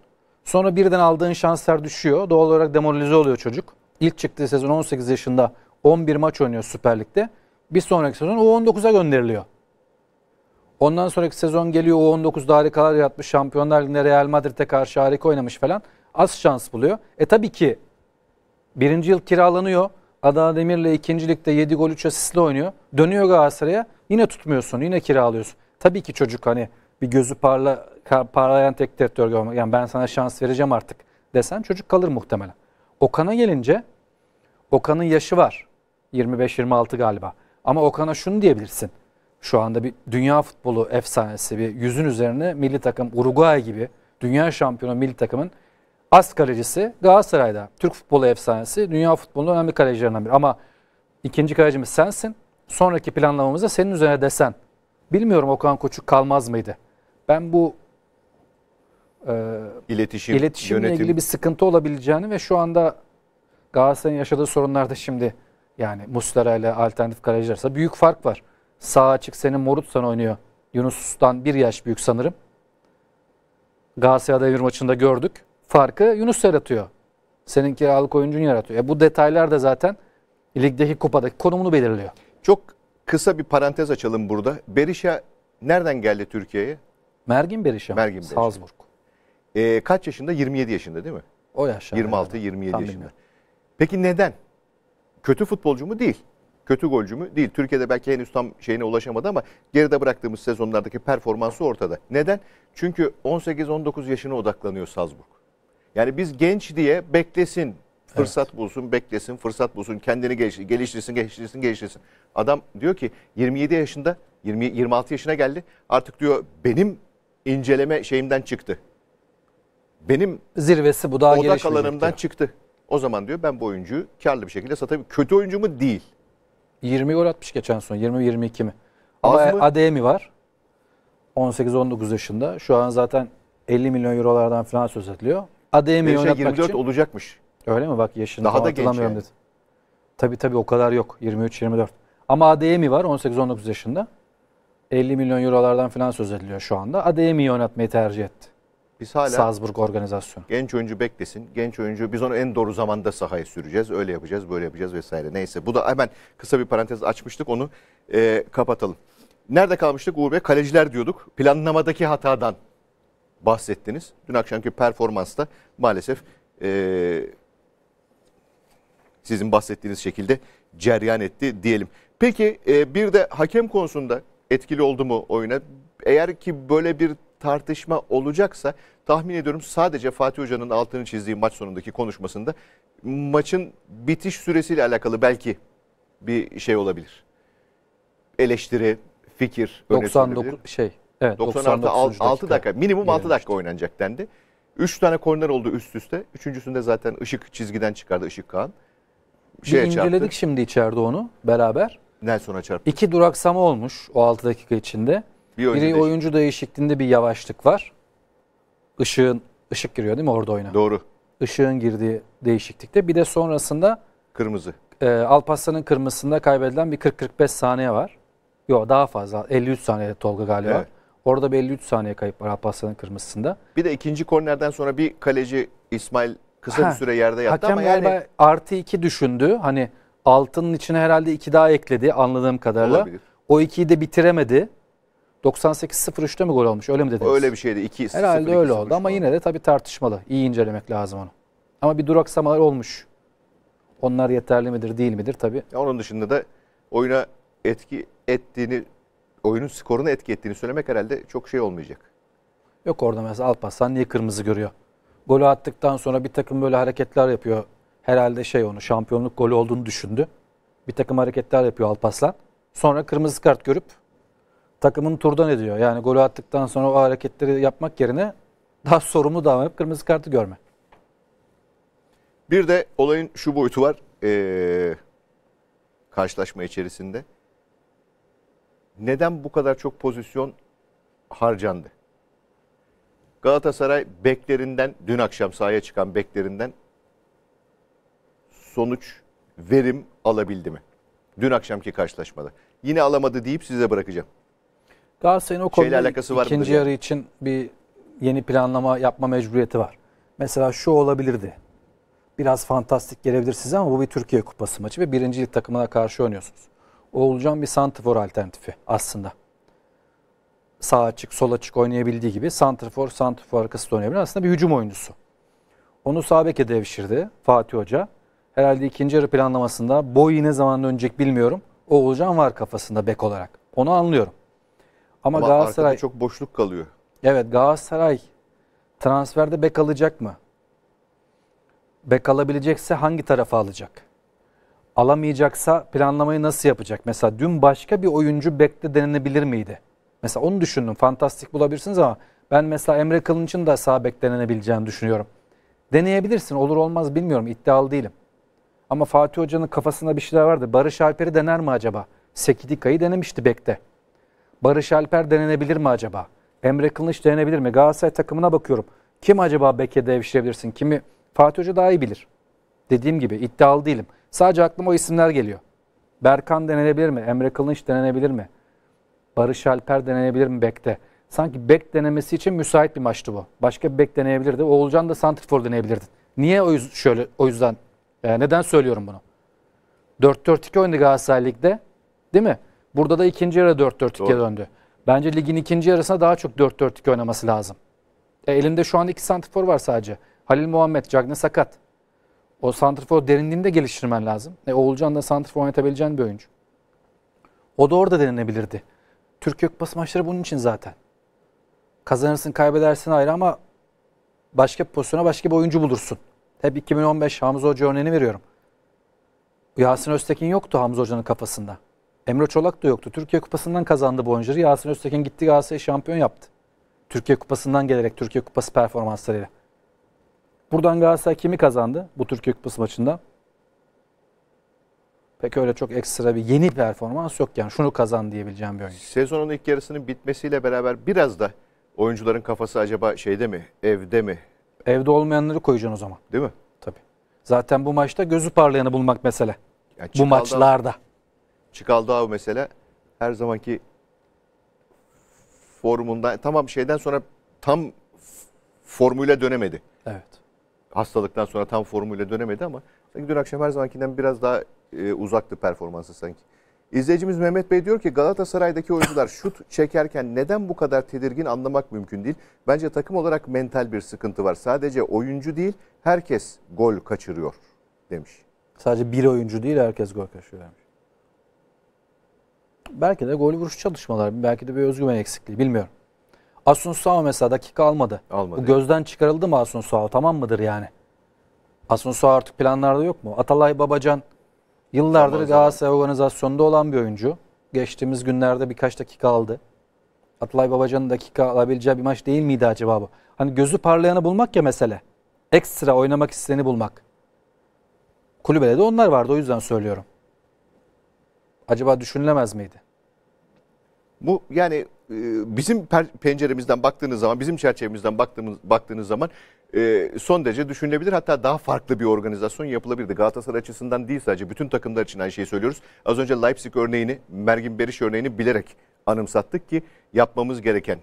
Sonra birden aldığın şanslar düşüyor. Doğal olarak demoralize oluyor çocuk. İlk çıktığı sezon 18 yaşında 11 maç oynuyor Süper Lig'de. Bir sonraki sezon U19'a gönderiliyor. Ondan sonraki sezon geliyor U19'da harikalar yapmış. Şampiyonlar Ligi'nde Real Madrid'e karşı harika oynamış falan. Az şans buluyor. E tabii ki birinci yıl kiralanıyor. Adana Demir'le ikinci ligde 7 gol 3 asistle oynuyor. Dönüyor Galatasaray'a yine tutmuyorsun yine kiralıyorsun. Tabii ki çocuk hani bir gözü parla, parlayan tek direktör görmek. Yani ben sana şans vereceğim artık desen çocuk kalır muhtemelen. Okan'a gelince Okan'ın yaşı var. 25-26 galiba. Ama Okan'a şunu diyebilirsin. Şu anda bir dünya futbolu efsanesi bir yüzün üzerine milli takım Uruguay gibi dünya şampiyonu milli takımın as kalecisi Galatasaray'da. Türk futbolu efsanesi dünya futbolunun önemli kalecilerinden biri. Ama ikinci kalecimiz sensin. Sonraki planlamamızda senin üzerine desen. Bilmiyorum Okan Koçuk kalmaz mıydı? Ben bu e, iletişim, iletişimle yönetim. ilgili bir sıkıntı olabileceğini ve şu anda Galatasaray'ın yaşadığı sorunlarda şimdi yani Muslera ile alternatif kaleciler büyük fark var. Sağ açık senin Morutsan oynuyor. Yunus'tan bir yaş büyük sanırım. Galatasaray devir maçında gördük. Farkı Yunus yaratıyor. Senin kiralık oyuncun yaratıyor. E bu detaylar da zaten ligdeki kupadaki konumunu belirliyor. Çok kısa bir parantez açalım burada. Berisha nereden geldi Türkiye'ye? Mergin Berişa, Mergin Berişan. Salzburg. E, kaç yaşında? 27 yaşında değil mi? O yaşta. 26-27 yaşında. Bilmiyorum. Peki neden? Kötü futbolcu mu? Değil. Kötü golcü mü? Değil. Türkiye'de belki henüz tam şeyine ulaşamadı ama geride bıraktığımız sezonlardaki performansı ortada. Neden? Çünkü 18-19 yaşına odaklanıyor Salzburg. Yani biz genç diye beklesin, fırsat evet. bulsun, beklesin, fırsat bulsun, kendini geliştirsin, geliştirsin, geliştirsin, geliştirsin. Adam diyor ki 27 yaşında, 20, 26 yaşına geldi. Artık diyor benim inceleme şeyimden çıktı. Benim zirvesi bu daha odak alanımdan çıktı. O zaman diyor ben bu oyuncuyu karlı bir şekilde satabilirim. Kötü oyuncu mu? Değil. 20 gol atmış geçen son. 20-22 mi? Ama Az mı? Ademi var. 18-19 yaşında. Şu an zaten 50 milyon eurolardan falan söz ediliyor. Ademi oynatmak 24 için. olacakmış. Öyle mi? Bak yaşını Daha da hatırlamıyorum genç yani. dedi. Tabii tabii o kadar yok. 23-24. Ama Ademi var 18-19 yaşında. 50 milyon eurolardan falan söz ediliyor şu anda. Adeyemi'yi oynatmayı tercih etti. Biz hala Salzburg organizasyon. Genç oyuncu beklesin. Genç oyuncu biz onu en doğru zamanda sahaya süreceğiz. Öyle yapacağız, böyle yapacağız vesaire. Neyse bu da hemen kısa bir parantez açmıştık. Onu e, kapatalım. Nerede kalmıştık Uğur Bey? Kaleciler diyorduk. Planlamadaki hatadan bahsettiniz. Dün akşamki performansta maalesef e, sizin bahsettiğiniz şekilde ceryan etti diyelim. Peki e, bir de hakem konusunda etkili oldu mu oyuna? Eğer ki böyle bir tartışma olacaksa tahmin ediyorum sadece Fatih Hoca'nın altını çizdiği maç sonundaki konuşmasında maçın bitiş süresiyle alakalı belki bir şey olabilir. Eleştiri, fikir 99 şey evet 90 artı 6 dakika, dakika minimum 6 dakika oynanacak dendi. 3 tane korner oldu üst üste. Üçüncüsünde zaten ışık çizgiden çıkardı Işık Kağan. Şeye bir inceledik çarptı. şimdi içeride onu beraber. Nelson'a çarptı. İki duraksama olmuş o 6 dakika içinde. Bir oyuncu Biri değişik. oyuncu değişikliğinde bir yavaşlık var. Işığın ışık giriyor değil mi orada oyna? Doğru. Işığın girdiği değişiklikte. Bir de sonrasında Kırmızı. e, Alparslan'ın kırmızısında kaybedilen bir 40-45 saniye var. Yok daha fazla 53 saniye Tolga galiba. Evet. Orada bir 53 saniye kayıp var Alparslan'ın kırmızısında. Bir de ikinci kornerden sonra bir kaleci İsmail kısa Ha, bir süre yerde yattı Hakem ama yani galiba artı 2 düşündü. Hani Altının içine herhalde iki daha ekledi anladığım kadarıyla. Olabilir. O ikiyi de bitiremedi. 98-03'te mi gol olmuş öyle mi dediniz? Öyle bir şeydi 2 Herhalde 0, 2, öyle 0, oldu 3, ama yine de tabii tartışmalı. İyi incelemek lazım onu. Ama bir duraksamalar olmuş. Onlar yeterli midir değil midir tabii. Ya onun dışında da oyuna etki ettiğini, oyunun skorunu etki ettiğini söylemek herhalde çok şey olmayacak. Yok orada mesela Alpaslan niye kırmızı görüyor? Golü attıktan sonra bir takım böyle hareketler yapıyor herhalde şey onu şampiyonluk golü olduğunu düşündü. Bir takım hareketler yapıyor Alpaslan. Sonra kırmızı kart görüp takımın turdan ediyor. Yani golü attıktan sonra o hareketleri yapmak yerine daha sorumlu davranıp kırmızı kartı görme. Bir de olayın şu boyutu var. Ee, karşılaşma içerisinde. Neden bu kadar çok pozisyon harcandı? Galatasaray beklerinden, dün akşam sahaya çıkan beklerinden sonuç, verim alabildi mi? Dün akşamki karşılaşmada. Yine alamadı deyip size bırakacağım. Galatasaray'ın o konuda alakası var ikinci yarı yani? için bir yeni planlama yapma mecburiyeti var. Mesela şu olabilirdi. Biraz fantastik gelebilir size ama bu bir Türkiye Kupası maçı ve birincilik takımına karşı oynuyorsunuz. Oğulcan bir santifor alternatifi aslında. Sağ açık, sol açık oynayabildiği gibi santifor, santifor arkası da oynayabilir. Aslında bir hücum oyuncusu. Onu sağ beke devşirdi Fatih Hoca herhalde ikinci yarı planlamasında boy ne zaman dönecek bilmiyorum. Oğulcan var kafasında bek olarak. Onu anlıyorum. Ama, Ama Galatasaray çok boşluk kalıyor. Evet Galatasaray transferde bek alacak mı? Bek alabilecekse hangi tarafa alacak? Alamayacaksa planlamayı nasıl yapacak? Mesela dün başka bir oyuncu bekte denenebilir miydi? Mesela onu düşündüm. Fantastik bulabilirsiniz ama ben mesela Emre Kılınç'ın da sağ bek denenebileceğini düşünüyorum. Deneyebilirsin. Olur olmaz bilmiyorum. İddialı değilim. Ama Fatih Hoca'nın kafasında bir şeyler vardı. Barış Alper'i dener mi acaba? Sekidika'yı denemişti bekte. Barış Alper denenebilir mi acaba? Emre Kılıç denenebilir mi? Galatasaray takımına bakıyorum. Kim acaba beke devşirebilirsin? Kimi? Fatih Hoca daha iyi bilir. Dediğim gibi iddialı değilim. Sadece aklıma o isimler geliyor. Berkan denenebilir mi? Emre Kılıç denenebilir mi? Barış Alper denenebilir mi bekte? Sanki bek denemesi için müsait bir maçtı bu. Başka bir bek deneyebilirdi. Oğulcan da Santrifor deneyebilirdi. Niye o yüzden, şöyle o yüzden e, neden söylüyorum bunu? 4-4-2 oynadı Galatasaray Lig'de. Değil mi? Burada da ikinci yarı 4-4-2'ye döndü. Bence ligin ikinci yarısına daha çok 4-4-2 oynaması lazım. E, elinde şu an iki santrifor var sadece. Halil Muhammed, Cagne Sakat. O santrifor derinliğinde geliştirmen lazım. E, Oğulcan da santrifor oynatabileceğin bir oyuncu. O da orada denenebilirdi. Türkiye Kupası maçları bunun için zaten. Kazanırsın kaybedersin ayrı ama başka bir pozisyona başka bir oyuncu bulursun. Hep 2015 Hamza Hoca örneğini veriyorum. Yasin Öztekin yoktu Hamza Hoca'nın kafasında. Emre Çolak da yoktu. Türkiye Kupası'ndan kazandı bu oyuncuları. Yasin Öztekin gitti Galatasaray şampiyon yaptı. Türkiye Kupası'ndan gelerek Türkiye Kupası performanslarıyla. Buradan Galatasaray kimi kazandı bu Türkiye Kupası maçında? Peki öyle çok ekstra bir yeni performans yok yani. Şunu kazan diyebileceğim bir oyuncu. Sezonun ilk yarısının bitmesiyle beraber biraz da oyuncuların kafası acaba şeyde mi, evde mi, Evde olmayanları koyacaksın o zaman. Değil mi? Tabii. Zaten bu maçta gözü parlayanı bulmak mesele. Yani bu maçlarda. Çıkaldağ mesele her zamanki formunda tamam şeyden sonra tam formuyla dönemedi. Evet. Hastalıktan sonra tam formuyla dönemedi ama sanki dün akşam her zamankinden biraz daha e, uzaktı performansı sanki. İzleyicimiz Mehmet Bey diyor ki Galatasaray'daki oyuncular şut çekerken neden bu kadar tedirgin anlamak mümkün değil. Bence takım olarak mental bir sıkıntı var. Sadece oyuncu değil herkes gol kaçırıyor demiş. Sadece bir oyuncu değil herkes gol kaçırıyor demiş. Belki de gol vuruş çalışmaları, belki de bir özgüven eksikliği bilmiyorum. Asun Sao mesela dakika almadı. almadı. Bu gözden çıkarıldı mı Asun Sao tamam mıdır yani? Asun Sao artık planlarda yok mu? Atalay Babacan Yıllardır zaman Galatasaray organizasyonda olan bir oyuncu. Geçtiğimiz günlerde birkaç dakika aldı. Atlay Babacan'ın dakika alabileceği bir maç değil miydi acaba bu? Hani gözü parlayanı bulmak ya mesele. Ekstra oynamak isteyeni bulmak. Kulübede de onlar vardı o yüzden söylüyorum. Acaba düşünülemez miydi? Bu yani e, bizim penceremizden baktığınız zaman, bizim çerçevemizden baktığınız zaman ee, son derece düşünülebilir. Hatta daha farklı bir organizasyon yapılabilirdi. Galatasaray açısından değil sadece bütün takımlar için aynı şeyi söylüyoruz. Az önce Leipzig örneğini, Mergin Beriş örneğini bilerek anımsattık ki yapmamız gereken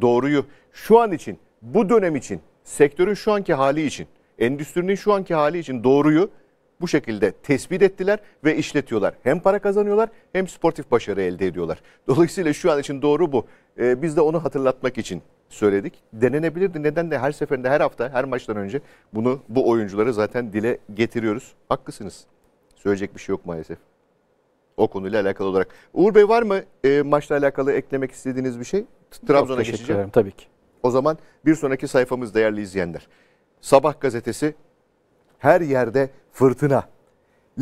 doğruyu şu an için, bu dönem için, sektörün şu anki hali için, endüstrinin şu anki hali için doğruyu bu şekilde tespit ettiler ve işletiyorlar. Hem para kazanıyorlar hem sportif başarı elde ediyorlar. Dolayısıyla şu an için doğru bu. Ee, biz de onu hatırlatmak için söyledik. Denenebilirdi. Neden de her seferinde her hafta her maçtan önce bunu bu oyuncuları zaten dile getiriyoruz. Haklısınız. Söyleyecek bir şey yok maalesef. O konuyla alakalı olarak. Uğur Bey var mı e, maçla alakalı eklemek istediğiniz bir şey? Trabzon'a geçeceğim. Ederim, tabii ki. O zaman bir sonraki sayfamız değerli izleyenler. Sabah gazetesi her yerde fırtına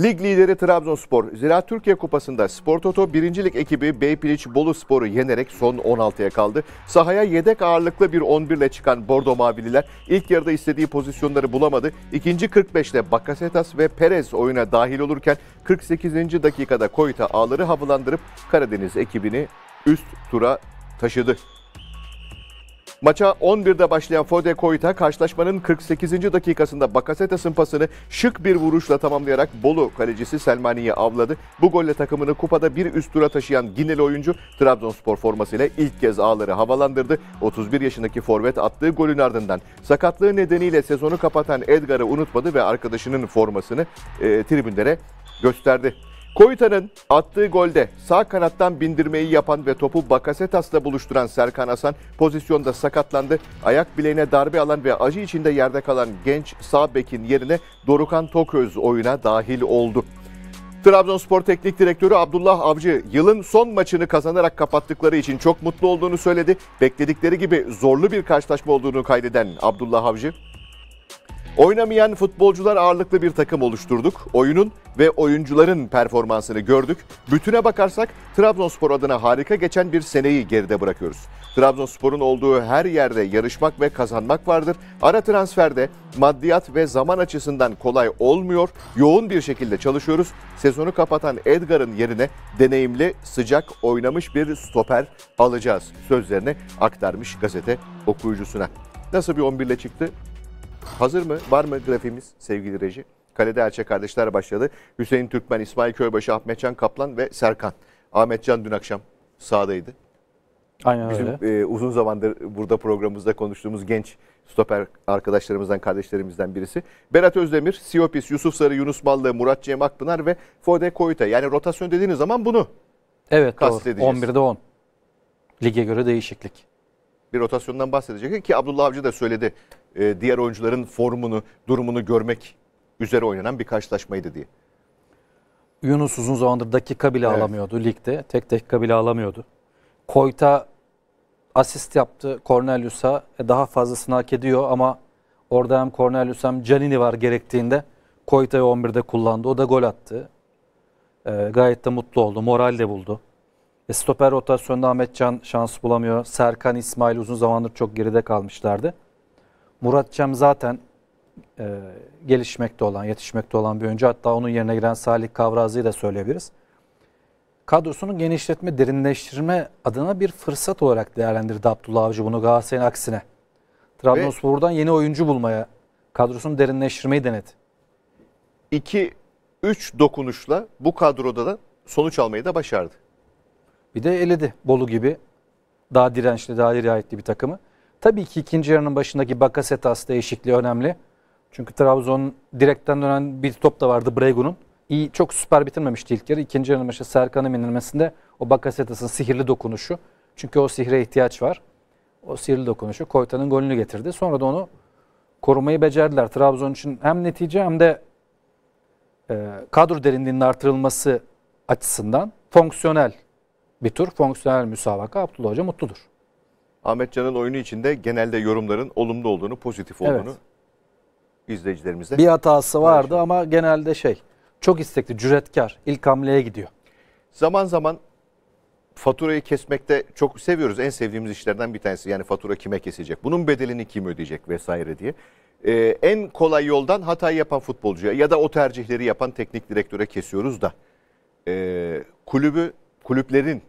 Lig lideri Trabzonspor, Ziraat Türkiye Kupası'nda Spor Toto 1. Lig ekibi Beypiliç Bolu Spor'u yenerek son 16'ya kaldı. Sahaya yedek ağırlıklı bir 11 ile çıkan Bordo Mavililer ilk yarıda istediği pozisyonları bulamadı. İkinci 45'te Bakasetas ve Perez oyuna dahil olurken 48. dakikada Koyta ağları havalandırıp Karadeniz ekibini üst tura taşıdı. Maça 11'de başlayan Fode Koyta karşılaşmanın 48. dakikasında Bakasetas'ın pasını şık bir vuruşla tamamlayarak Bolu kalecisi Selmani'yi avladı. Bu golle takımını kupada bir üst tura taşıyan Gineli oyuncu Trabzonspor formasıyla ilk kez ağları havalandırdı. 31 yaşındaki forvet attığı golün ardından sakatlığı nedeniyle sezonu kapatan Edgar'ı unutmadı ve arkadaşının formasını e, tribünlere gösterdi. Koyuta'nın attığı golde sağ kanattan bindirmeyi yapan ve topu Bakasetas'la buluşturan Serkan Hasan pozisyonda sakatlandı. Ayak bileğine darbe alan ve acı içinde yerde kalan genç sağ bekin yerine Dorukan Toköz oyuna dahil oldu. Trabzonspor Teknik Direktörü Abdullah Avcı yılın son maçını kazanarak kapattıkları için çok mutlu olduğunu söyledi. Bekledikleri gibi zorlu bir karşılaşma olduğunu kaydeden Abdullah Avcı Oynamayan futbolcular ağırlıklı bir takım oluşturduk. Oyunun ve oyuncuların performansını gördük. Bütüne bakarsak Trabzonspor adına harika geçen bir seneyi geride bırakıyoruz. Trabzonspor'un olduğu her yerde yarışmak ve kazanmak vardır. Ara transferde maddiyat ve zaman açısından kolay olmuyor. Yoğun bir şekilde çalışıyoruz. Sezonu kapatan Edgar'ın yerine deneyimli, sıcak oynamış bir stoper alacağız sözlerini aktarmış gazete okuyucusuna. Nasıl bir 11 ile çıktı? Hazır mı? Var mı grafimiz sevgili reji? Kalede Elçe kardeşler başladı. Hüseyin Türkmen, İsmail Köybaşı, Ahmetcan Kaplan ve Serkan. Ahmetcan dün akşam sahadaydı. Aynen Bizim öyle. E, uzun zamandır burada programımızda konuştuğumuz genç stoper arkadaşlarımızdan, kardeşlerimizden birisi. Berat Özdemir, Siopis, Yusuf Sarı, Yunus Ballı, Murat Cem Akpınar ve Fode Koyuta. Yani rotasyon dediğiniz zaman bunu Evet doğru. Edeceğiz. 11'de 10. Lige göre değişiklik. Bir rotasyondan bahsedecek ki Abdullah Avcı da söyledi. E, diğer oyuncuların formunu, durumunu görmek üzere oynanan bir karşılaşmaydı diye. Yunus uzun zamandır dakika bile evet. alamıyordu ligde. Tek dakika bile alamıyordu. Koyta asist yaptı Cornelius'a. E, daha fazlasını hak ediyor ama orada hem Cornelius hem Canini var gerektiğinde. Koyta'yı 11'de kullandı. O da gol attı. E, gayet de mutlu oldu. Moral de buldu. E, stoper rotasyonda Ahmet Can şans bulamıyor. Serkan İsmail uzun zamandır çok geride kalmışlardı. Murat Muratcam zaten e, gelişmekte olan, yetişmekte olan bir oyuncu. Hatta onun yerine giren Salih Kavrazi'yi de söyleyebiliriz. Kadrosunu genişletme, derinleştirme adına bir fırsat olarak değerlendirdi Abdullah Avcı bunu Galatasaray'ın aksine. Trabzonspor'dan yeni oyuncu bulmaya, kadrosunu derinleştirmeyi denedi. İki, üç dokunuşla bu kadroda da sonuç almayı da başardı. Bir de eledi Bolu gibi daha dirençli, daha dirayetli bir takımı. Tabii ki ikinci yarının başındaki Bakasetas değişikliği önemli. Çünkü Trabzon direkten dönen bir top da vardı Bregun'un. İyi, çok süper bitirmemişti ilk yarı. İkinci yarının başı Serkan'ın inilmesinde o Bakasetas'ın sihirli dokunuşu. Çünkü o sihre ihtiyaç var. O sihirli dokunuşu Koyta'nın golünü getirdi. Sonra da onu korumayı becerdiler. Trabzon için hem netice hem de e, kadro derinliğinin artırılması açısından fonksiyonel bir tur, fonksiyonel müsabaka Abdullah Hoca mutludur. Ahmet Can'ın oyunu içinde genelde yorumların olumlu olduğunu, pozitif olduğunu evet. izleyicilerimizde. Bir hatası vardı ama genelde şey çok istekli, cüretkar, ilk hamleye gidiyor. Zaman zaman faturayı kesmekte çok seviyoruz. En sevdiğimiz işlerden bir tanesi yani fatura kime kesilecek, bunun bedelini kim ödeyecek vesaire diye. Ee, en kolay yoldan hata yapan futbolcuya ya da o tercihleri yapan teknik direktöre kesiyoruz da. Ee, kulübü, kulüplerin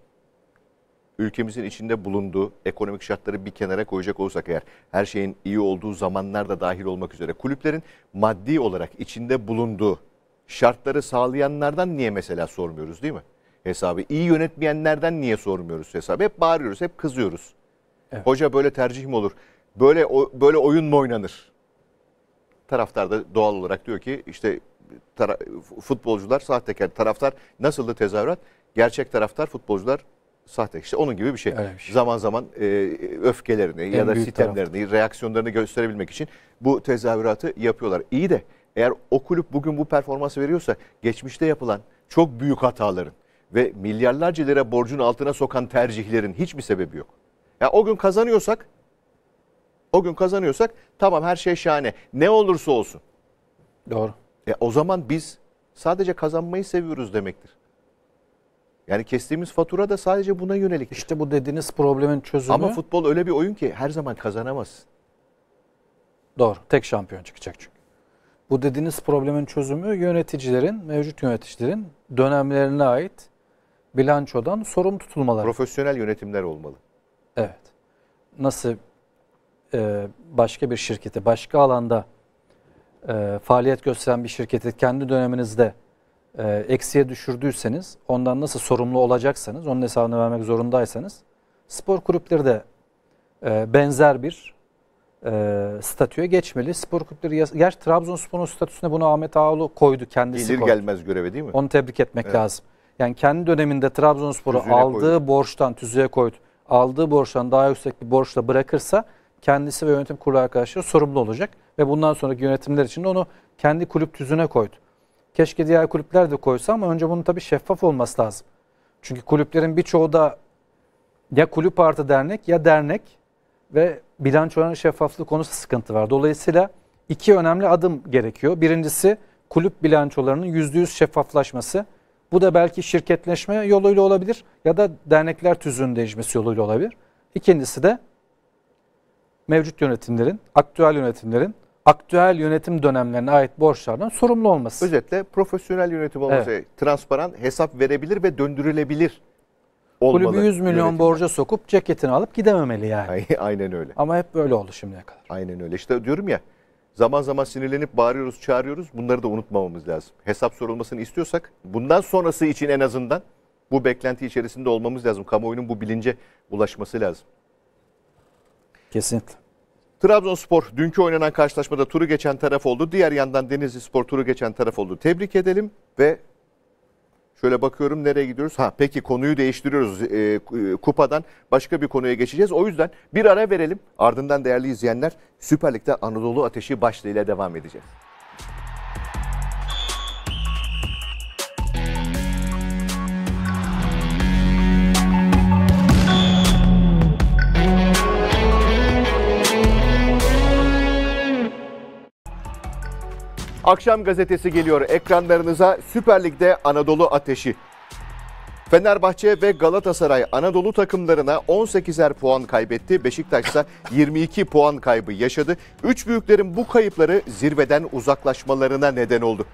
ülkemizin içinde bulunduğu ekonomik şartları bir kenara koyacak olursak eğer her şeyin iyi olduğu zamanlar da dahil olmak üzere kulüplerin maddi olarak içinde bulunduğu şartları sağlayanlardan niye mesela sormuyoruz değil mi? Hesabı iyi yönetmeyenlerden niye sormuyoruz hesabı? Hep bağırıyoruz, hep kızıyoruz. Evet. Hoca böyle tercih mi olur? Böyle böyle oyun mu oynanır? Taraftar da doğal olarak diyor ki işte futbolcular sahtekar, taraftar nasıl da tezahürat? Gerçek taraftar futbolcular sahte işte onun gibi bir şey. Evet, bir şey. Zaman zaman e, öfkelerini en ya da sitemlerini, tarafta. reaksiyonlarını gösterebilmek için bu tezahüratı yapıyorlar. İyi de eğer o kulüp bugün bu performansı veriyorsa geçmişte yapılan çok büyük hataların ve milyarlarca lira borcun altına sokan tercihlerin hiçbir sebebi yok. Ya o gün kazanıyorsak o gün kazanıyorsak tamam her şey şahane. Ne olursa olsun. Doğru. E, o zaman biz sadece kazanmayı seviyoruz demektir. Yani kestiğimiz fatura da sadece buna yönelik. İşte bu dediğiniz problemin çözümü. Ama futbol öyle bir oyun ki her zaman kazanamaz. Doğru. Tek şampiyon çıkacak çünkü. Bu dediğiniz problemin çözümü yöneticilerin, mevcut yöneticilerin dönemlerine ait bilançodan sorum tutulmaları. Profesyonel yönetimler olmalı. Evet. Nasıl e, başka bir şirkete, başka alanda e, faaliyet gösteren bir şirkete kendi döneminizde e, eksiye düşürdüyseniz, ondan nasıl sorumlu olacaksanız, onun hesabını vermek zorundaysanız, spor kulüpleri de e, benzer bir e, statüye geçmeli. Spor kulüpleri, gerçi Trabzonspor'un statüsüne bunu Ahmet Ağaoğlu koydu kendisi. Gelir gelmez göreve değil mi? Onu tebrik etmek evet. lazım. Yani kendi döneminde Trabzonspor'u aldığı koydu. borçtan tüzüğe koydu. Aldığı borçtan daha yüksek bir borçla bırakırsa kendisi ve yönetim kurulu arkadaşları sorumlu olacak. Ve bundan sonraki yönetimler için de onu kendi kulüp tüzüğüne koydu. Keşke diğer kulüpler de koysa ama önce bunun tabii şeffaf olması lazım. Çünkü kulüplerin birçoğu da ya kulüp artı dernek ya dernek ve bilançoların şeffaflığı konusu sıkıntı var. Dolayısıyla iki önemli adım gerekiyor. Birincisi kulüp bilançolarının yüzde yüz şeffaflaşması. Bu da belki şirketleşme yoluyla olabilir ya da dernekler tüzüğünün değişmesi yoluyla olabilir. İkincisi de mevcut yönetimlerin, aktüel yönetimlerin aktüel yönetim dönemlerine ait borçlardan sorumlu olması. Özetle profesyonel yönetim olması, evet. transparan, hesap verebilir ve döndürülebilir olmalı. Kulübü 100 milyon yönetimden. borca sokup ceketini alıp gidememeli yani. Aynen öyle. Ama hep böyle oldu şimdiye kadar. Aynen öyle. İşte diyorum ya zaman zaman sinirlenip bağırıyoruz, çağırıyoruz. Bunları da unutmamamız lazım. Hesap sorulmasını istiyorsak bundan sonrası için en azından bu beklenti içerisinde olmamız lazım. Kamuoyunun bu bilince ulaşması lazım. Kesinlikle. Trabzonspor dünkü oynanan karşılaşmada turu geçen taraf oldu. Diğer yandan Denizli Spor turu geçen taraf oldu. Tebrik edelim ve şöyle bakıyorum nereye gidiyoruz? Ha peki konuyu değiştiriyoruz e, e, kupadan başka bir konuya geçeceğiz. O yüzden bir ara verelim ardından değerli izleyenler Süper Lig'de Anadolu Ateşi başlığıyla devam edeceğiz. Akşam gazetesi geliyor ekranlarınıza Süper Lig'de Anadolu Ateşi. Fenerbahçe ve Galatasaray Anadolu takımlarına 18'er puan kaybetti. Beşiktaş ise 22 puan kaybı yaşadı. Üç büyüklerin bu kayıpları zirveden uzaklaşmalarına neden oldu.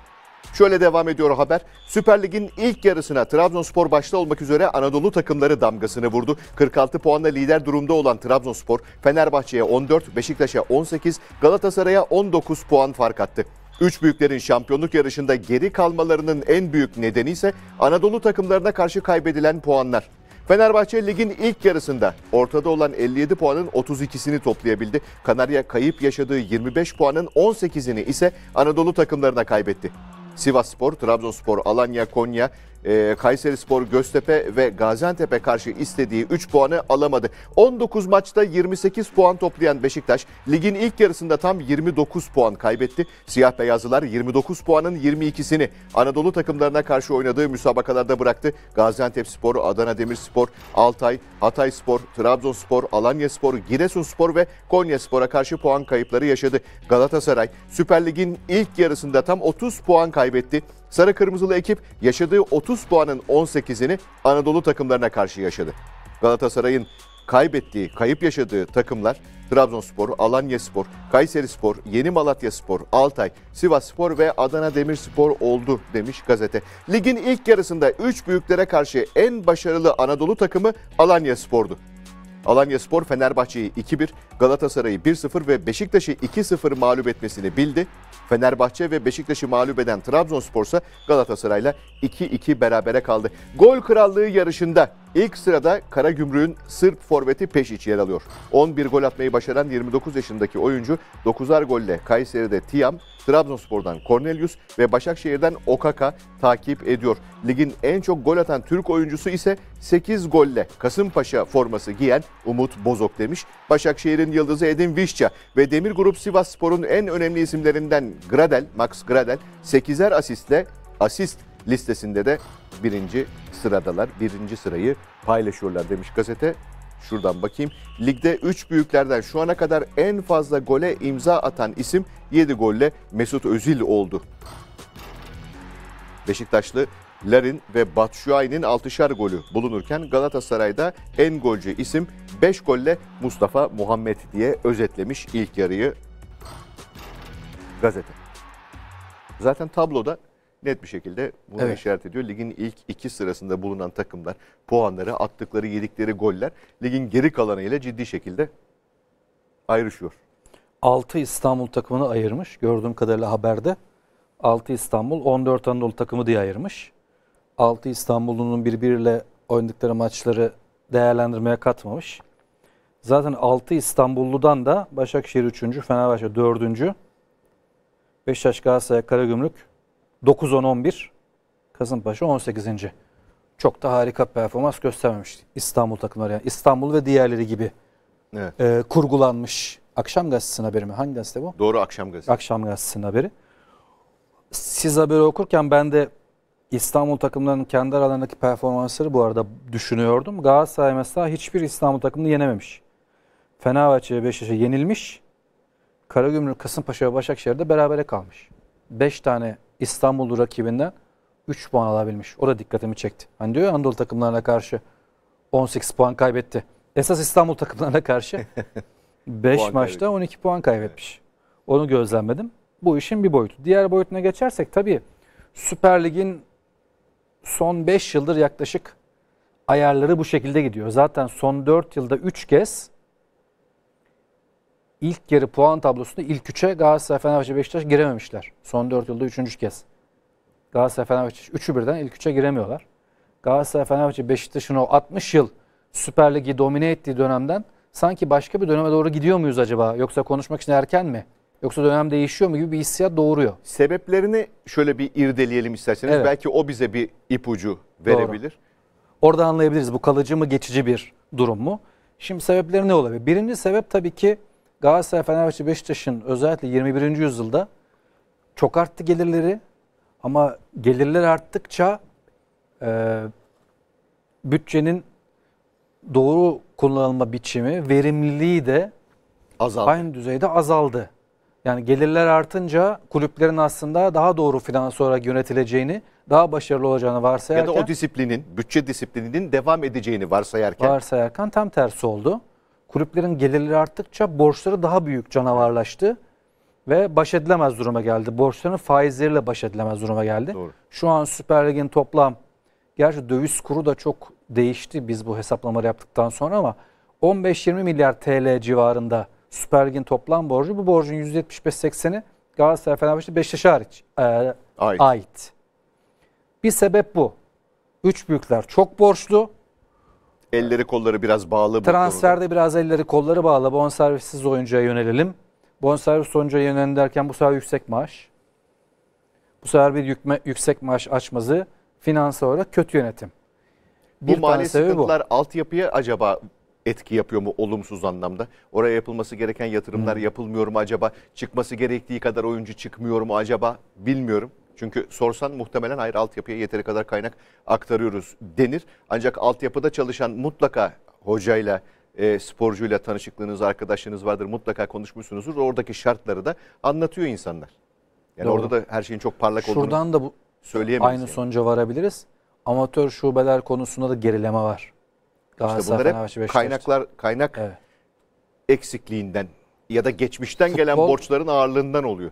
Şöyle devam ediyor haber. Süper Lig'in ilk yarısına Trabzonspor başta olmak üzere Anadolu takımları damgasını vurdu. 46 puanla lider durumda olan Trabzonspor, Fenerbahçe'ye 14, Beşiktaş'a 18, Galatasaray'a 19 puan fark attı. Üç büyüklerin şampiyonluk yarışında geri kalmalarının en büyük nedeni ise Anadolu takımlarına karşı kaybedilen puanlar. Fenerbahçe ligin ilk yarısında ortada olan 57 puanın 32'sini toplayabildi. Kanarya kayıp yaşadığı 25 puanın 18'ini ise Anadolu takımlarına kaybetti. Sivasspor, Trabzonspor, Alanya, Konya, e, Kayseri Spor, Göztepe ve Gaziantep'e karşı istediği 3 puanı alamadı. 19 maçta 28 puan toplayan Beşiktaş ligin ilk yarısında tam 29 puan kaybetti. Siyah beyazlılar 29 puanın 22'sini Anadolu takımlarına karşı oynadığı müsabakalarda bıraktı. Gaziantep Spor, Adana Demirspor, Altay, Hatay Spor, Trabzonspor, Alanya Spor, Giresun Spor ve Konya Spor'a karşı puan kayıpları yaşadı. Galatasaray Süper Lig'in ilk yarısında tam 30 puan kaybetti. Sarı Kırmızılı ekip yaşadığı 30 puanın 18'ini Anadolu takımlarına karşı yaşadı. Galatasaray'ın kaybettiği, kayıp yaşadığı takımlar Trabzonspor, Alanyaspor, Kayserispor, Yeni Malatyaspor, Altay, Sivasspor ve Adana Demirspor oldu demiş gazete. Ligin ilk yarısında 3 büyüklere karşı en başarılı Anadolu takımı Alanyaspor'du. Alanya Spor Fenerbahçe'yi 2-1, Galatasaray'ı 1-0 ve Beşiktaş'ı 2-0 mağlup etmesini bildi. Fenerbahçe ve Beşiktaş'ı mağlup eden Trabzonspor ise Galatasaray'la 2-2 berabere kaldı. Gol krallığı yarışında İlk sırada Kara Karagümrük'ün Sırp forveti Peşiç yer alıyor. 11 gol atmayı başaran 29 yaşındaki oyuncu 9'ar golle Kayseri'de Tiam, Trabzonspor'dan Cornelius ve Başakşehir'den Okaka takip ediyor. Ligin en çok gol atan Türk oyuncusu ise 8 golle Kasımpaşa forması giyen Umut Bozok demiş. Başakşehir'in yıldızı Edin Vişça ve Demir Grup Sivas Spor'un en önemli isimlerinden Gradel, Max Gradel 8'er asistle asist listesinde de birinci sıradalar. Birinci sırayı paylaşıyorlar demiş gazete. Şuradan bakayım. Ligde 3 büyüklerden şu ana kadar en fazla gole imza atan isim 7 golle Mesut Özil oldu. Beşiktaşlı Larin ve Batshuayi'nin 6'şar golü bulunurken Galatasaray'da en golcü isim 5 golle Mustafa Muhammed diye özetlemiş ilk yarıyı gazete. Zaten tabloda net bir şekilde bunu evet. işaret ediyor. Ligin ilk iki sırasında bulunan takımlar puanları, attıkları, yedikleri goller ligin geri kalanıyla ciddi şekilde ayrışıyor. 6 İstanbul takımını ayırmış. Gördüğüm kadarıyla haberde 6 İstanbul, 14 Anadolu takımı diye ayırmış. 6 İstanbul'un birbiriyle oynadıkları maçları değerlendirmeye katmamış. Zaten 6 İstanbullu'dan da Başakşehir 3. Fenerbahçe 4. Beşiktaş, Galatasaray, Karagümrük 9-10-11 Kasımpaşa 18. Çok da harika performans göstermemiş İstanbul takımları. Yani İstanbul ve diğerleri gibi evet. e, kurgulanmış. Akşam gazetesinin haberi mi? Hangi gazete bu? Doğru akşam gazetesi. Akşam gazetesinin haberi. Siz haberi okurken ben de İstanbul takımlarının kendi aralarındaki performansları bu arada düşünüyordum. Galatasaray mesela hiçbir İstanbul takımını yenememiş. Fenerbahçe'ye Beşiktaş'a yenilmiş. Karagümrük, Kasımpaşa ve Başakşehir'de berabere kalmış. 5 tane İstanbul rakibinden 3 puan alabilmiş. O da dikkatimi çekti. Hani diyor ya Anadolu takımlarına karşı 18 puan kaybetti. Esas İstanbul takımlarına karşı 5 maçta kaybetmiş. 12 puan kaybetmiş. Onu gözlemledim. Bu işin bir boyutu. Diğer boyutuna geçersek tabii Süper Lig'in son 5 yıldır yaklaşık ayarları bu şekilde gidiyor. Zaten son 4 yılda 3 kez ilk yarı puan tablosunda ilk üçe Galatasaray, Fenerbahçe, Beşiktaş girememişler. Son dört yılda üçüncü kez. Galatasaray, Fenerbahçe üçü birden ilk üçe giremiyorlar. Galatasaray, Fenerbahçe, Beşiktaş'ın o 60 yıl Süper Ligi domine ettiği dönemden sanki başka bir döneme doğru gidiyor muyuz acaba? Yoksa konuşmak için erken mi? Yoksa dönem değişiyor mu gibi bir hissiyat doğuruyor. Sebeplerini şöyle bir irdeleyelim isterseniz. Evet. Belki o bize bir ipucu verebilir. Doğru. Orada anlayabiliriz bu kalıcı mı geçici bir durum mu? Şimdi sebepleri ne olabilir? Birinci sebep tabii ki Galatasaray, Fenerbahçe, Beşiktaş'ın özellikle 21. yüzyılda çok arttı gelirleri. Ama gelirler arttıkça e, bütçenin doğru kullanılma biçimi, verimliliği de azaldı. aynı düzeyde azaldı. Yani gelirler artınca kulüplerin aslında daha doğru finans olarak yönetileceğini, daha başarılı olacağını varsayarken... Ya da o disiplinin, bütçe disiplininin devam edeceğini varsayarken... Varsayarken tam tersi oldu kulüplerin gelirleri arttıkça borçları daha büyük canavarlaştı ve baş edilemez duruma geldi. Borçların faizleriyle baş edilemez duruma geldi. Doğru. Şu an Süper Lig'in toplam gerçi döviz kuru da çok değişti biz bu hesaplamaları yaptıktan sonra ama 15-20 milyar TL civarında Süper Lig'in toplam borcu bu borcun %75-80'i Galatasaray, Fenerbahçe, Beşiktaş hariç e, ait. ait. Bir sebep bu. Üç büyükler çok borçlu. Elleri kolları biraz bağlı. Transferde konuda. biraz elleri kolları bağlı. Bonservissiz oyuncuya yönelelim. Bonservis oyuncuya yönelelim derken bu sefer yüksek maaş. Bu sefer bir yükme, yüksek maaş açmazı finansal olarak kötü yönetim. Bir bu mali sıkıntılar bu. altyapıya acaba etki yapıyor mu olumsuz anlamda? Oraya yapılması gereken yatırımlar hmm. yapılmıyor mu acaba? Çıkması gerektiği kadar oyuncu çıkmıyor mu acaba? Bilmiyorum. Çünkü sorsan muhtemelen hayır altyapıya yeteri kadar kaynak aktarıyoruz denir. Ancak altyapıda çalışan mutlaka hocayla, e, sporcuyla tanışıklığınız, arkadaşlığınız vardır. Mutlaka konuşmuşsunuzdur. Oradaki şartları da anlatıyor insanlar. Yani Doğru. orada da her şeyin çok parlak olduğunu Şuradan da bu söyleyemeyiz. Aynı yani. sonuca varabiliriz. Amatör şubeler konusunda da gerileme var. Galatasaray, işte bunlar hep kaynaklar, kaynak evet. eksikliğinden ya da geçmişten Futbol, gelen borçların ağırlığından oluyor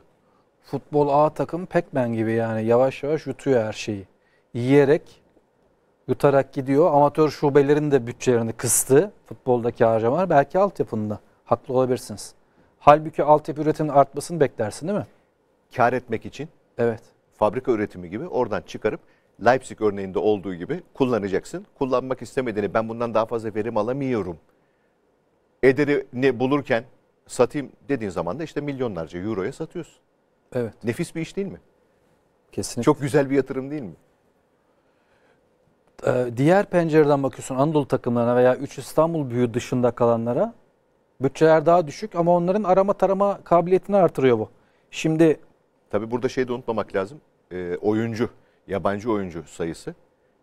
futbol A takım Pac-Man gibi yani yavaş yavaş yutuyor her şeyi. Yiyerek yutarak gidiyor. Amatör şubelerin de bütçelerini kıstı futboldaki harcamalar. Belki altyapında haklı olabilirsiniz. Halbuki altyapı üretiminin artmasını beklersin değil mi? Kar etmek için. Evet. Fabrika üretimi gibi oradan çıkarıp Leipzig örneğinde olduğu gibi kullanacaksın. Kullanmak istemediğini ben bundan daha fazla verim alamıyorum. ederi ne bulurken satayım dediğin zaman da işte milyonlarca euroya satıyorsun. Evet. Nefis bir iş değil mi? Kesinlikle. Çok güzel bir yatırım değil mi? Ee, diğer pencereden bakıyorsun Anadolu takımlarına veya 3 İstanbul büyü dışında kalanlara bütçeler daha düşük ama onların arama tarama kabiliyetini artırıyor bu. Şimdi tabi burada şeyi de unutmamak lazım. E, oyuncu, yabancı oyuncu sayısı,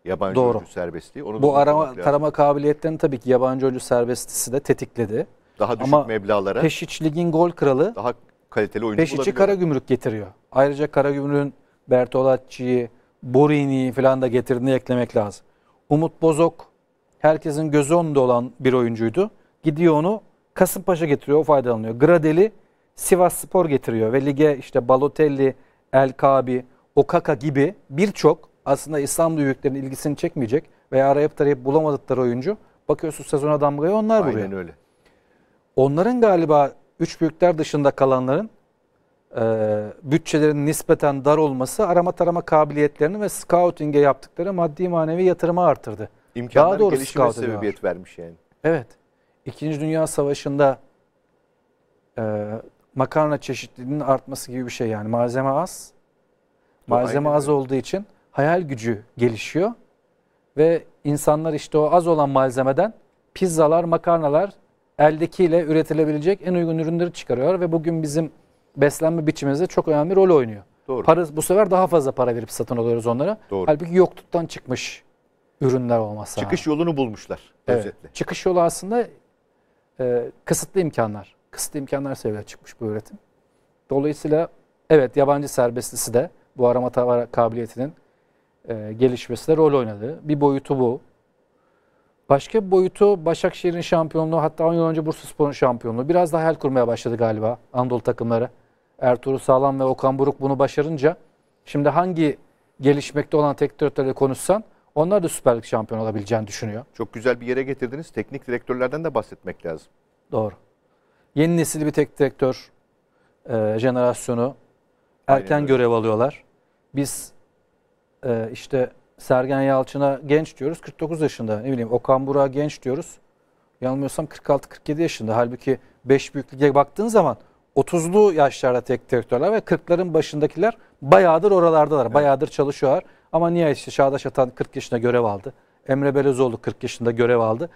yabancı Doğru. oyuncu serbestliği. Onu bu arama lazım. tarama kabiliyetlerini tabii ki yabancı oyuncu serbestisi de tetikledi. Daha düşük ama meblağlara. Peşiç ligin gol kralı. Daha kaliteli oyuncu Beşikçi bulabiliyor. Karagümrük getiriyor. Ayrıca Karagümrük'ün Bertolacci'yi, Borini'yi falan da getirdiğini eklemek lazım. Umut Bozok herkesin gözü onda olan bir oyuncuydu. Gidiyor onu Kasımpaşa getiriyor, o faydalanıyor. Gradeli Sivas Spor getiriyor ve lige işte Balotelli, El Kabi, Okaka gibi birçok aslında İslam büyüklerinin ilgisini çekmeyecek veya arayıp tarayıp bulamadıkları oyuncu. Bakıyorsun sezona damgayı onlar vuruyor. Aynen öyle. Onların galiba üç büyükler dışında kalanların e, bütçelerinin nispeten dar olması arama tarama kabiliyetlerini ve scouting'e yaptıkları maddi manevi yatırımı artırdı. İmkanlar Daha doğru gelişime sebebiyet artır. vermiş yani. Evet. İkinci Dünya Savaşı'nda e, makarna çeşitliliğinin artması gibi bir şey yani. Malzeme az. Malzeme az olduğu için hayal gücü gelişiyor. Ve insanlar işte o az olan malzemeden pizzalar, makarnalar, eldekiyle üretilebilecek en uygun ürünleri çıkarıyor ve bugün bizim beslenme biçimimizde çok önemli rol oynuyor. Doğru. Para, bu sefer daha fazla para verip satın alıyoruz onlara. Doğru. Halbuki yokluktan çıkmış ürünler olması. Çıkış ha. yolunu bulmuşlar evet. özetle. Çıkış yolu aslında e, kısıtlı imkanlar. Kısıtlı imkanlar sebebiyle çıkmış bu üretim. Dolayısıyla evet yabancı serbestlisi de bu arama kabiliyetinin e, gelişmesi de rol oynadı. Bir boyutu bu. Başka bir boyutu Başakşehir'in şampiyonluğu hatta 10 yıl önce sporun şampiyonluğu. Biraz daha hayal kurmaya başladı galiba Anadolu takımları. Ertuğrul Sağlam ve Okan Buruk bunu başarınca şimdi hangi gelişmekte olan teknik konuşsan onlar da Süper Lig şampiyon olabileceğini düşünüyor. Çok güzel bir yere getirdiniz. Teknik direktörlerden de bahsetmek lazım. Doğru. Yeni nesil bir tek direktör e, jenerasyonu erken görev alıyorlar. Biz e, işte Sergen Yalçın'a genç diyoruz 49 yaşında. Ne bileyim Okan Burak'a genç diyoruz. Yanılmıyorsam 46-47 yaşında. Halbuki 5 büyük lige baktığın zaman 30'lu yaşlarda tek direktörler ve 40'ların başındakiler bayağıdır oralardalar. Evet. Bayağıdır çalışıyorlar. Ama niye işte Çağdaş Atan 40 yaşında görev aldı. Emre Belezoğlu 40 yaşında görev aldı.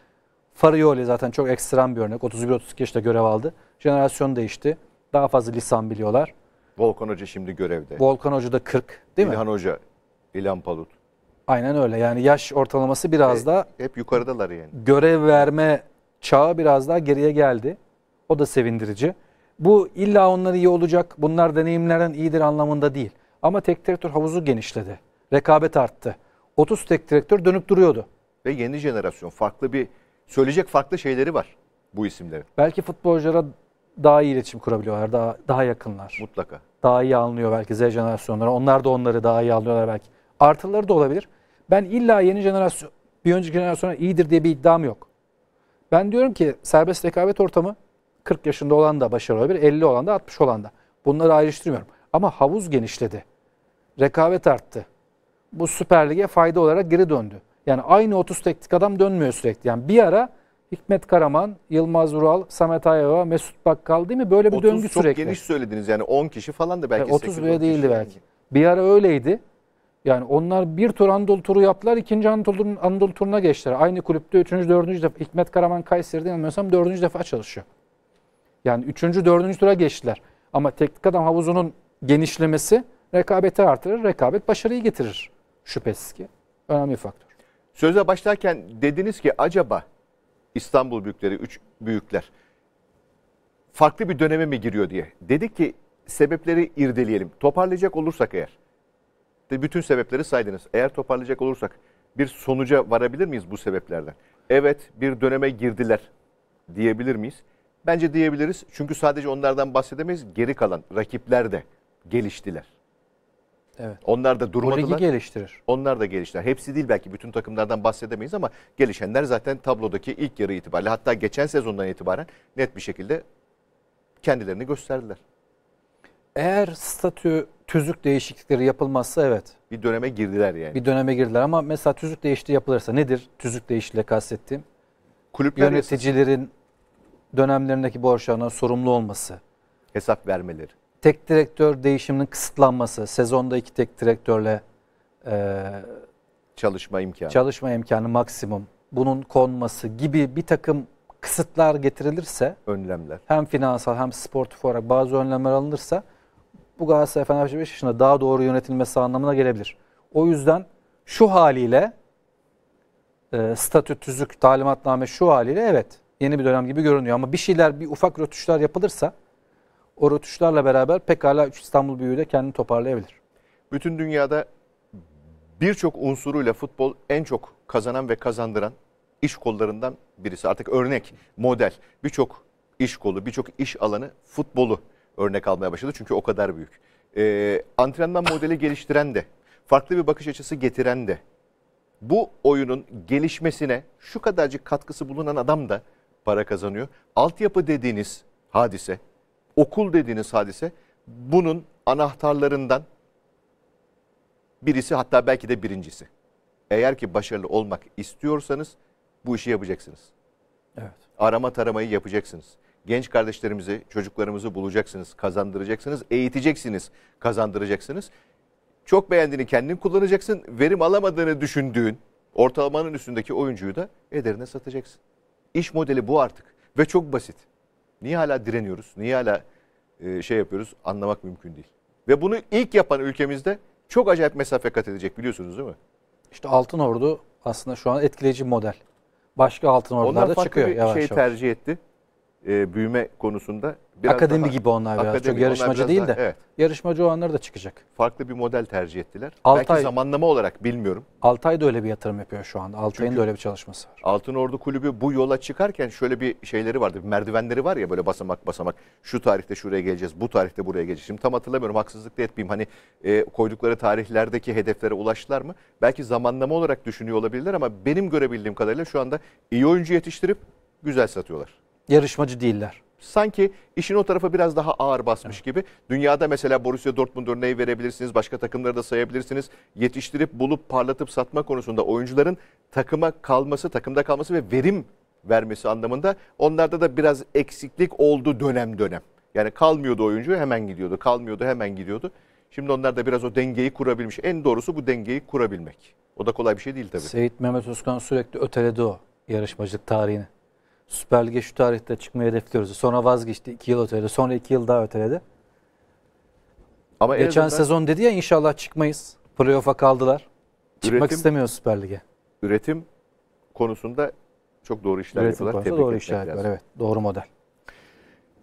Farioli zaten çok ekstrem bir örnek. 31-32 yaşında görev aldı. Jenerasyon değişti. Daha fazla lisan biliyorlar. Volkan Hoca şimdi görevde. Volkan Hoca da 40 değil İlhan mi? İlhan Hoca, İlhan Palut. Aynen öyle. Yani yaş ortalaması biraz e, da hep yukarıdalar yani. Görev verme çağı biraz daha geriye geldi. O da sevindirici. Bu illa onlar iyi olacak, bunlar deneyimlerden iyidir anlamında değil. Ama tek direktör havuzu genişledi. Rekabet arttı. 30 tek direktör dönüp duruyordu. Ve yeni jenerasyon farklı bir söyleyecek farklı şeyleri var bu isimlerin. Belki futbolculara daha iyi iletişim kurabiliyorlar, daha daha yakınlar. Mutlaka. Daha iyi anlıyor belki Z jenerasyonları. Onlar da onları daha iyi anlıyorlar belki. Artıları da olabilir. Ben illa yeni jenerasyon, bir önceki jenerasyona iyidir diye bir iddiam yok. Ben diyorum ki serbest rekabet ortamı 40 yaşında olan da başarılı olabilir, 50 olan da 60 olan da. Bunları ayrıştırmıyorum. Ama havuz genişledi. Rekabet arttı. Bu Süper Lig'e fayda olarak geri döndü. Yani aynı 30 teknik adam dönmüyor sürekli. Yani bir ara Hikmet Karaman, Yılmaz Ural, Samet Ayava, Mesut Bakkal değil mi? Böyle bir döngü sürekli. 30 çok geniş söylediniz yani 10 kişi falan da belki. E, 30 bile değildi belki. Bir ara öyleydi. Yani onlar bir tur Anadolu turu yaptılar, ikinci Anadolu, Anadolu turuna geçtiler. Aynı kulüpte üçüncü, dördüncü defa. Hikmet Karaman Kayseri'de yanılmıyorsam dördüncü defa çalışıyor. Yani üçüncü, dördüncü tura geçtiler. Ama teknik adam havuzunun genişlemesi rekabeti artırır, rekabet başarıyı getirir. Şüphesiz ki önemli bir faktör. Söze başlarken dediniz ki acaba İstanbul büyükleri, üç büyükler farklı bir döneme mi giriyor diye. Dedik ki sebepleri irdeleyelim. Toparlayacak olursak eğer de bütün sebepleri saydınız. Eğer toparlayacak olursak bir sonuca varabilir miyiz bu sebeplerden? Evet bir döneme girdiler diyebilir miyiz? Bence diyebiliriz. Çünkü sadece onlardan bahsedemeyiz. Geri kalan rakipler de geliştiler. Evet. Onlar da durmadılar. Bu ligi geliştirir. Onlar da geliştiler. Hepsi değil belki bütün takımlardan bahsedemeyiz ama gelişenler zaten tablodaki ilk yarı itibariyle hatta geçen sezondan itibaren net bir şekilde kendilerini gösterdiler. Eğer statü tüzük değişiklikleri yapılmazsa evet. Bir döneme girdiler yani. Bir döneme girdiler ama mesela tüzük değişti yapılırsa nedir tüzük değişikliğiyle kastettiğim? Kulüpler Yöneticilerin yasası. dönemlerindeki borçlarına sorumlu olması. Hesap vermeleri. Tek direktör değişiminin kısıtlanması. Sezonda iki tek direktörle e, çalışma imkanı. Çalışma imkanı maksimum. Bunun konması gibi bir takım kısıtlar getirilirse önlemler. Hem finansal hem sportif olarak bazı önlemler alınırsa bu Galatasaray Fenerbahçe Beşiktaş'ın daha doğru yönetilmesi anlamına gelebilir. O yüzden şu haliyle e, statütüzlük, talimatname şu haliyle evet yeni bir dönem gibi görünüyor. Ama bir şeyler, bir ufak rötuşlar yapılırsa o rötuşlarla beraber pekala İstanbul büyüğü de kendini toparlayabilir. Bütün dünyada birçok unsuruyla futbol en çok kazanan ve kazandıran iş kollarından birisi. Artık örnek, model birçok iş kolu, birçok iş alanı futbolu örnek almaya başladı. Çünkü o kadar büyük. E, antrenman modeli geliştiren de, farklı bir bakış açısı getiren de, bu oyunun gelişmesine şu kadarcık katkısı bulunan adam da para kazanıyor. Altyapı dediğiniz hadise, okul dediğiniz hadise bunun anahtarlarından birisi hatta belki de birincisi. Eğer ki başarılı olmak istiyorsanız bu işi yapacaksınız. Evet. Arama taramayı yapacaksınız genç kardeşlerimizi, çocuklarımızı bulacaksınız, kazandıracaksınız, eğiteceksiniz, kazandıracaksınız. Çok beğendiğini kendin kullanacaksın, verim alamadığını düşündüğün ortalamanın üstündeki oyuncuyu da ederine satacaksın. İş modeli bu artık ve çok basit. Niye hala direniyoruz? Niye hala e, şey yapıyoruz? Anlamak mümkün değil. Ve bunu ilk yapan ülkemizde çok acayip mesafe kat edecek biliyorsunuz değil mi? İşte Altın Ordu aslında şu an etkileyici model. Başka Altın Ordular da çıkıyor. Onlar farklı bir şey tercih etti e, büyüme konusunda biraz akademi daha, gibi onlar biraz akademi, çok yarışmacı biraz değil daha, de evet. yarışmacı olanlar da çıkacak. Farklı bir model tercih ettiler. Altay, Belki zamanlama olarak bilmiyorum. Altay da öyle bir yatırım yapıyor şu anda. Altay'ın da öyle bir çalışması var. Altın Ordu Kulübü bu yola çıkarken şöyle bir şeyleri vardı. Bir merdivenleri var ya böyle basamak basamak. Şu tarihte şuraya geleceğiz, bu tarihte buraya geleceğiz. Şimdi tam hatırlamıyorum. Haksızlık da etmeyeyim. Hani e, koydukları tarihlerdeki hedeflere ulaştılar mı? Belki zamanlama olarak düşünüyor olabilirler ama benim görebildiğim kadarıyla şu anda iyi oyuncu yetiştirip güzel satıyorlar yarışmacı değiller. Sanki işin o tarafa biraz daha ağır basmış evet. gibi. Dünyada mesela Borussia Dortmund örneği verebilirsiniz. Başka takımları da sayabilirsiniz. Yetiştirip bulup parlatıp satma konusunda oyuncuların takıma kalması, takımda kalması ve verim vermesi anlamında onlarda da biraz eksiklik oldu dönem dönem. Yani kalmıyordu oyuncu hemen gidiyordu. Kalmıyordu hemen gidiyordu. Şimdi onlar da biraz o dengeyi kurabilmiş. En doğrusu bu dengeyi kurabilmek. O da kolay bir şey değil tabii. Seyit Mehmet Özkan sürekli öteledi o yarışmacılık tarihini. Süper Lig'e şu tarihte çıkmayı hedefliyoruz. Sonra vazgeçti 2 yıl öteledi. Sonra 2 yıl daha öteledi. Ama Geçen azından... sezon dedi ya inşallah çıkmayız. Playoff'a kaldılar. Çıkmak istemiyor Süper Lig'e. Üretim konusunda çok doğru işler üretim yapıyorlar. Tebrik doğru işler yapıyorlar evet. Doğru model.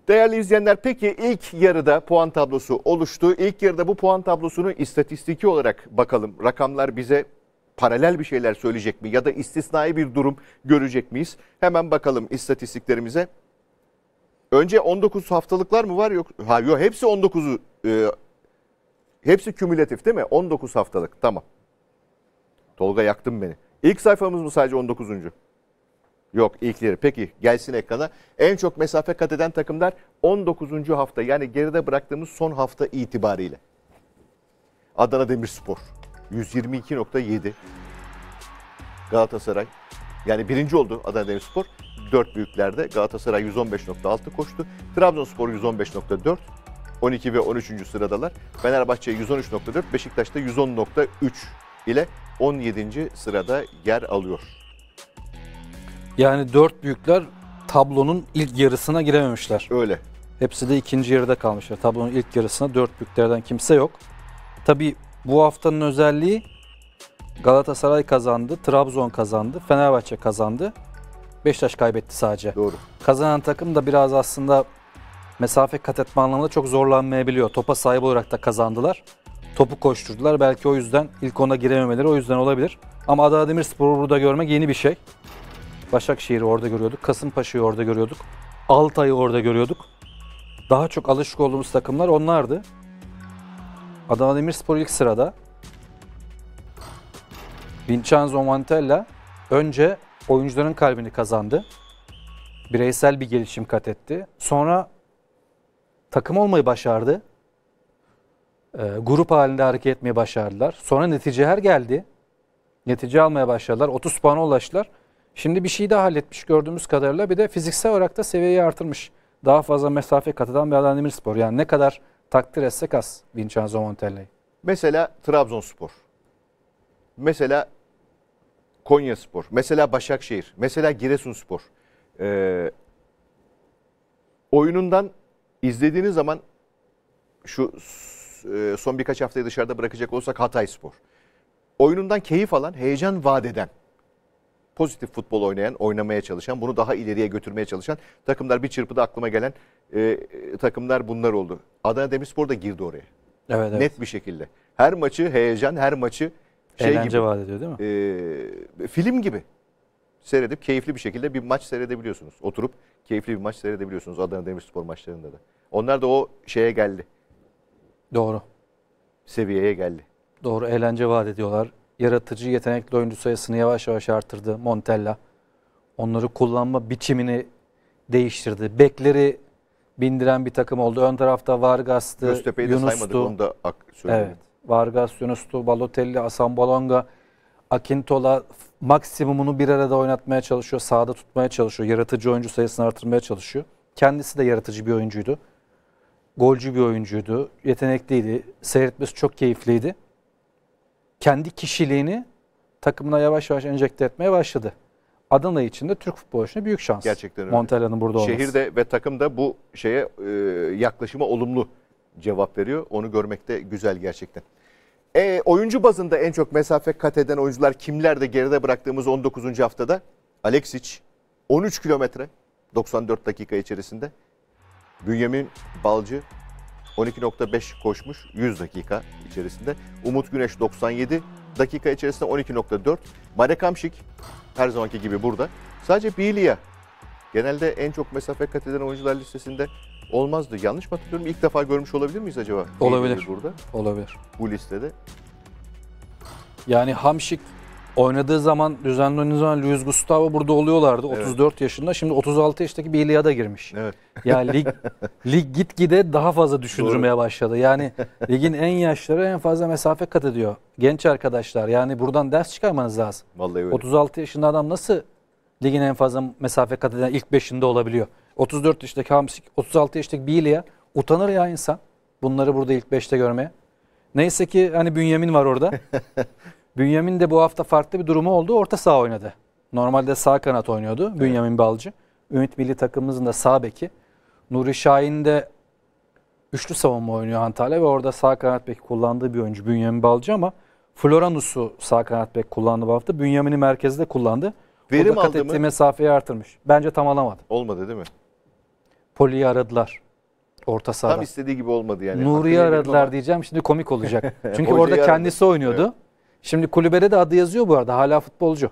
Değerli izleyenler peki ilk yarıda puan tablosu oluştu. İlk yarıda bu puan tablosunu istatistiki olarak bakalım. Rakamlar bize paralel bir şeyler söyleyecek mi ya da istisnai bir durum görecek miyiz? Hemen bakalım istatistiklerimize. Önce 19 haftalıklar mı var yok? Ha yok hepsi 19'u e, hepsi kümülatif değil mi? 19 haftalık tamam. Tolga yaktın beni. İlk sayfamız mı sadece 19. Yok ilkleri. Peki gelsin ekrana. En çok mesafe kat eden takımlar 19. hafta yani geride bıraktığımız son hafta itibariyle. Adana Demirspor. 122.7 Galatasaray. Yani birinci oldu Adana Demirspor. Dört büyüklerde Galatasaray 115.6 koştu. Trabzonspor 115.4. 12 ve 13. sıradalar. Fenerbahçe 113.4, Beşiktaş da 110.3 ile 17. sırada yer alıyor. Yani dört büyükler tablonun ilk yarısına girememişler. Öyle. Hepsi de ikinci yarıda kalmışlar. Tablonun ilk yarısına dört büyüklerden kimse yok. Tabii bu haftanın özelliği Galatasaray kazandı, Trabzon kazandı, Fenerbahçe kazandı. Beşiktaş kaybetti sadece. Doğru. Kazanan takım da biraz aslında mesafe kat etme anlamında çok zorlanmayabiliyor. Topa sahip olarak da kazandılar. Topu koşturdular. Belki o yüzden ilk ona girememeleri o yüzden olabilir. Ama Adana Demirspor'u burada görmek yeni bir şey. Başakşehir'i orada görüyorduk. Kasımpaşa'yı orada görüyorduk. Altay'ı orada görüyorduk. Daha çok alışık olduğumuz takımlar onlardı. Adana Demirspor ilk sırada. Vincenzo Montella önce oyuncuların kalbini kazandı. Bireysel bir gelişim kat etti. Sonra takım olmayı başardı. E, grup halinde hareket etmeye başardılar. Sonra netice her geldi. Netice almaya başladılar. 30 puana ulaştılar. Şimdi bir şey daha halletmiş gördüğümüz kadarıyla. Bir de fiziksel olarak da seviyeyi artırmış. Daha fazla mesafe kat eden bir Adana Demirspor. Yani ne kadar takdir etsek az Vincenzo Montella'yı. Mesela Trabzonspor. Mesela Konyaspor. Mesela Başakşehir. Mesela Giresunspor. Ee, oyunundan izlediğiniz zaman şu e, son birkaç haftayı dışarıda bırakacak olsak Hatayspor, Oyunundan keyif alan, heyecan vadeden pozitif futbol oynayan, oynamaya çalışan, bunu daha ileriye götürmeye çalışan takımlar bir çırpıda aklıma gelen e, takımlar bunlar oldu. Adana Demirspor da girdi oraya. Evet, evet. Net bir şekilde. Her maçı heyecan, her maçı şey Eğlence gibi. vaat ediyor değil mi? E, film gibi. Seyredip keyifli bir şekilde bir maç seyredebiliyorsunuz. Oturup keyifli bir maç seyredebiliyorsunuz Adana Demirspor maçlarında da. Onlar da o şeye geldi. Doğru. Seviyeye geldi. Doğru eğlence vaat ediyorlar yaratıcı yetenekli oyuncu sayısını yavaş yavaş artırdı Montella. Onları kullanma biçimini değiştirdi. Bekleri bindiren bir takım oldu. Ön tarafta Vargas'tı, Göztepe'yi de saymadık onu da söyleyelim. Evet. Vargas, Yunus'tu, Balotelli, Asan Balonga, Akintola maksimumunu bir arada oynatmaya çalışıyor. Sağda tutmaya çalışıyor. Yaratıcı oyuncu sayısını artırmaya çalışıyor. Kendisi de yaratıcı bir oyuncuydu. Golcü bir oyuncuydu. Yetenekliydi. Seyretmesi çok keyifliydi kendi kişiliğini takımına yavaş yavaş enjekte etmeye başladı. Adana için de Türk futbolu için büyük şans. Gerçekten öyle. Montella'nın burada olması. Şehirde ve takım da bu şeye e, yaklaşıma olumlu cevap veriyor. Onu görmekte güzel gerçekten. E, oyuncu bazında en çok mesafe kat eden oyuncular kimler de geride bıraktığımız 19. haftada? Alexic 13 kilometre 94 dakika içerisinde. Bünyamin Balcı 12.5 koşmuş 100 dakika içerisinde. Umut Güneş 97 dakika içerisinde 12.4. Marek Hamşik her zamanki gibi burada. Sadece Bilia genelde en çok mesafe kat eden oyuncular listesinde olmazdı. Yanlış mı hatırlıyorum? İlk defa görmüş olabilir miyiz acaba? Olabilir. Burada. Olabilir. Bu listede. Yani Hamşik Oynadığı zaman düzenli oynadığı zaman Luis Gustavo burada oluyorlardı. Evet. 34 yaşında. Şimdi 36 yaştaki bir İlyada girmiş. Evet. Ya lig lig gitgide daha fazla düşündürmeye başladı. Yani ligin en yaşları en fazla mesafe kat ediyor. Genç arkadaşlar yani buradan ders çıkarmanız lazım. Vallahi öyle. 36 yaşında adam nasıl ligin en fazla mesafe kat eden ilk beşinde olabiliyor? 34 yaşındaki Hamsik, 36 yaşındaki Bilya utanır ya insan. Bunları burada ilk beşte görmeye. Neyse ki hani Bünyamin var orada. Bünyamin de bu hafta farklı bir durumu oldu. Orta saha oynadı. Normalde sağ kanat oynuyordu evet. Bünyamin Balcı. Ümit Milli takımımızın da sağ beki. Nuri Şahin de üçlü savunma oynuyor Antalya ve orada sağ kanat bek kullandığı bir oyuncu Bünyamin Balcı ama Floranus'u sağ kanat bek kullandı bu hafta. Bünyamin'i merkezde kullandı. Verim o da kat ettiği mı? mesafeyi artırmış. Bence tam alamadı. Olmadı değil mi? Poli'yi aradılar. Orta sahada. Tam istediği gibi olmadı yani. Nuri'yi aradılar diyeceğim şimdi komik olacak. Çünkü orada kendisi aradı. oynuyordu. Evet. Şimdi kulübede de adı yazıyor bu arada. Hala futbolcu.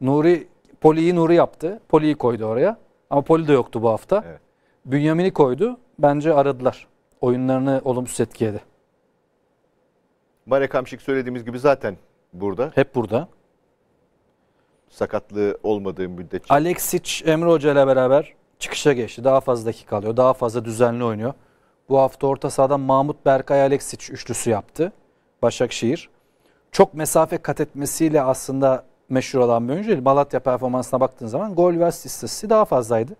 Nuri, Poli'yi Nuri yaptı. Poli'yi koydu oraya. Ama Poli de yoktu bu hafta. Evet. Bünyamin'i koydu. Bence aradılar. Oyunlarını olumsuz etkiledi. Marek Hamşik söylediğimiz gibi zaten burada. Hep burada. Sakatlığı olmadığı müddetçe. Alexic Emre Hoca ile beraber çıkışa geçti. Daha fazla dakika alıyor. Daha fazla düzenli oynuyor. Bu hafta orta sahadan Mahmut Berkay Alexic üçlüsü yaptı. Başakşehir çok mesafe kat etmesiyle aslında meşhur olan bir oyuncu Malatya performansına baktığın zaman gol ve istatistiği daha fazlaydı.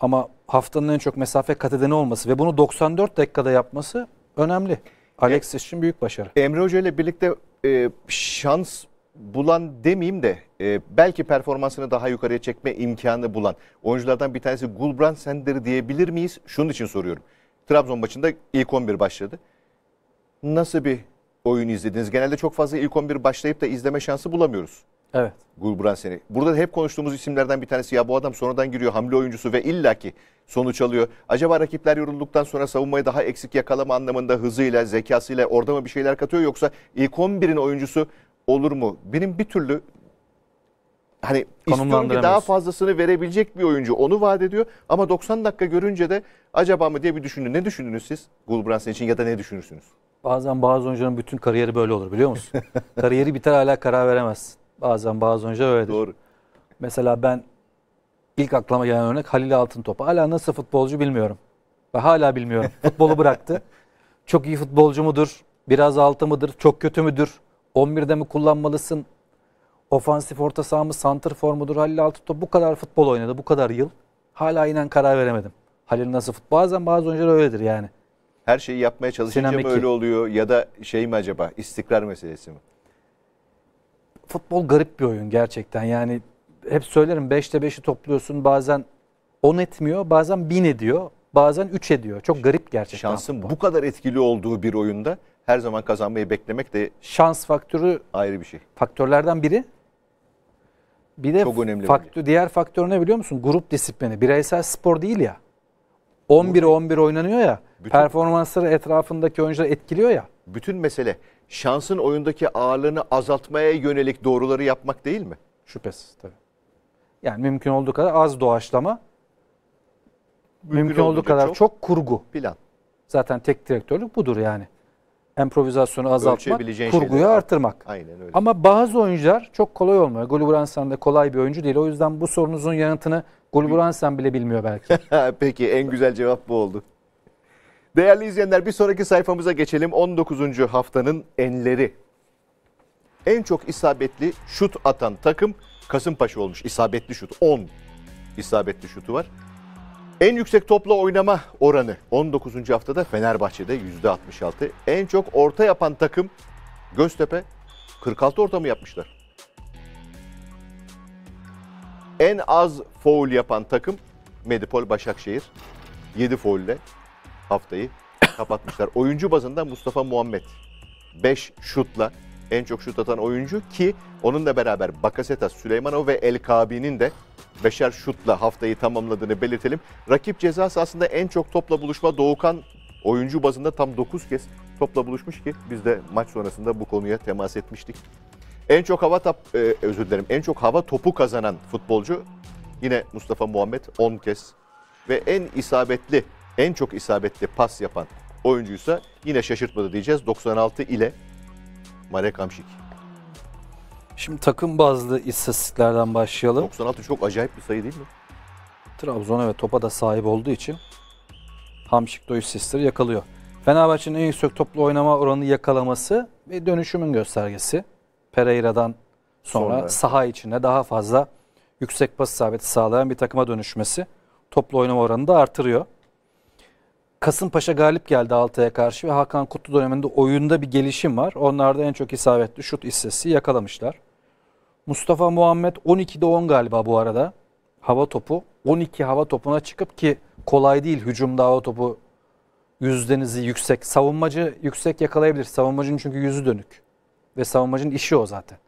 Ama haftanın en çok mesafe kat edeni olması ve bunu 94 dakikada yapması önemli. Alexis e, için büyük başarı. Emre Hoca ile birlikte e, şans bulan demeyeyim de e, belki performansını daha yukarıya çekme imkanı bulan oyunculardan bir tanesi Gulbrand Sender diyebilir miyiz? Şunun için soruyorum. Trabzon maçında ilk 11 başladı. Nasıl bir oyunu izlediniz. Genelde çok fazla ilk 11 başlayıp da izleme şansı bulamıyoruz. Evet. Gulbran seni. Burada hep konuştuğumuz isimlerden bir tanesi ya bu adam sonradan giriyor hamle oyuncusu ve illaki sonuç alıyor. Acaba rakipler yorulduktan sonra savunmayı daha eksik yakalama anlamında hızıyla, zekasıyla orada mı bir şeyler katıyor yoksa ilk 11'in oyuncusu olur mu? Benim bir türlü hani istiyorum ki daha fazlasını verebilecek bir oyuncu onu vaat ediyor ama 90 dakika görünce de acaba mı diye bir düşündü. Ne düşündünüz siz Gulbran için ya da ne düşünürsünüz? Bazen bazı oyuncuların bütün kariyeri böyle olur biliyor musun? kariyeri biter hala karar veremez. Bazen bazı oyuncular öyledir. Doğru. Mesela ben ilk aklıma gelen örnek Halil Altıntop. Hala nasıl futbolcu bilmiyorum. Ve hala bilmiyorum. Futbolu bıraktı. Çok iyi futbolcu mudur? Biraz altı mıdır? Çok kötü müdür? 11'de mi kullanmalısın? Ofansif orta saha mı? Santır formudur? Halil Altıntop bu kadar futbol oynadı. Bu kadar yıl. Hala inen karar veremedim. Halil nasıl futbol? Bazen bazı oyuncular öyledir yani her şeyi yapmaya çalışınca Sinemeki. mı öyle oluyor ya da şey mi acaba istikrar meselesi mi? Futbol garip bir oyun gerçekten. Yani hep söylerim 5'te 5'i topluyorsun bazen 10 etmiyor bazen 1000 ediyor bazen 3 ediyor. Çok garip gerçekten. Şansın bu kadar etkili olduğu bir oyunda her zaman kazanmayı beklemek de şans faktörü ayrı bir şey. Faktörlerden biri. Bir de Çok önemli faktör, diğer faktör ne biliyor musun? Grup disiplini. Bireysel spor değil ya. 11-11 oynanıyor ya. Bütün, performansları etrafındaki oyuncuları etkiliyor ya. Bütün mesele şansın oyundaki ağırlığını azaltmaya yönelik doğruları yapmak değil mi? Şüphesiz tabii. Yani mümkün olduğu kadar az doğaçlama. Mümkün, mümkün olduğu kadar çok, çok kurgu. Plan. Zaten tek direktörlük budur yani. Emprovizasyonu azaltmak, kurguyu artırmak. Aynen öyle. Ama bazı oyuncular çok kolay olmuyor. Gulibransan da kolay bir oyuncu değil. O yüzden bu sorunuzun yanıtını Gulburan sen bile bilmiyor belki. Peki en güzel cevap bu oldu. Değerli izleyenler bir sonraki sayfamıza geçelim. 19. haftanın enleri. En çok isabetli şut atan takım Kasımpaşa olmuş. İsabetli şut 10 isabetli şutu var. En yüksek topla oynama oranı 19. haftada Fenerbahçe'de %66. En çok orta yapan takım Göztepe 46 orta mı yapmışlar? En az foul yapan takım Medipol Başakşehir. 7 foul ile haftayı kapatmışlar. Oyuncu bazında Mustafa Muhammed 5 şutla en çok şut atan oyuncu ki onunla beraber Bakaseta, Süleymanov ve El Kabi'nin de beşer şutla haftayı tamamladığını belirtelim. Rakip cezası aslında en çok topla buluşma Doğukan oyuncu bazında tam 9 kez topla buluşmuş ki biz de maç sonrasında bu konuya temas etmiştik. En çok hava tap, e, özür dilerim. En çok hava topu kazanan futbolcu yine Mustafa Muhammed 10 kez ve en isabetli, en çok isabetli pas yapan oyuncuysa yine şaşırtmadı diyeceğiz. 96 ile Marek Hamşik. Şimdi takım bazlı istatistiklerden başlayalım. 96 çok acayip bir sayı değil mi? Trabzon evet topa da sahip olduğu için Hamşik Doyuz Sister yakalıyor. Fenerbahçe'nin en yüksek toplu oynama oranı yakalaması ve dönüşümün göstergesi. Pereira'dan sonra, sonra saha içine daha fazla yüksek pas isabeti sağlayan bir takıma dönüşmesi toplu oynama oranını da artırıyor. Kasımpaşa galip geldi Altay'a karşı ve Hakan Kutlu döneminde oyunda bir gelişim var. Onlarda en çok isabetli şut istesi yakalamışlar. Mustafa Muhammed 12'de 10 galiba bu arada. Hava topu 12 hava topuna çıkıp ki kolay değil hücumda hava topu yüzdenizi yüksek. Savunmacı yüksek yakalayabilir. Savunmacının çünkü yüzü dönük. Ve savunmacının işi o zaten.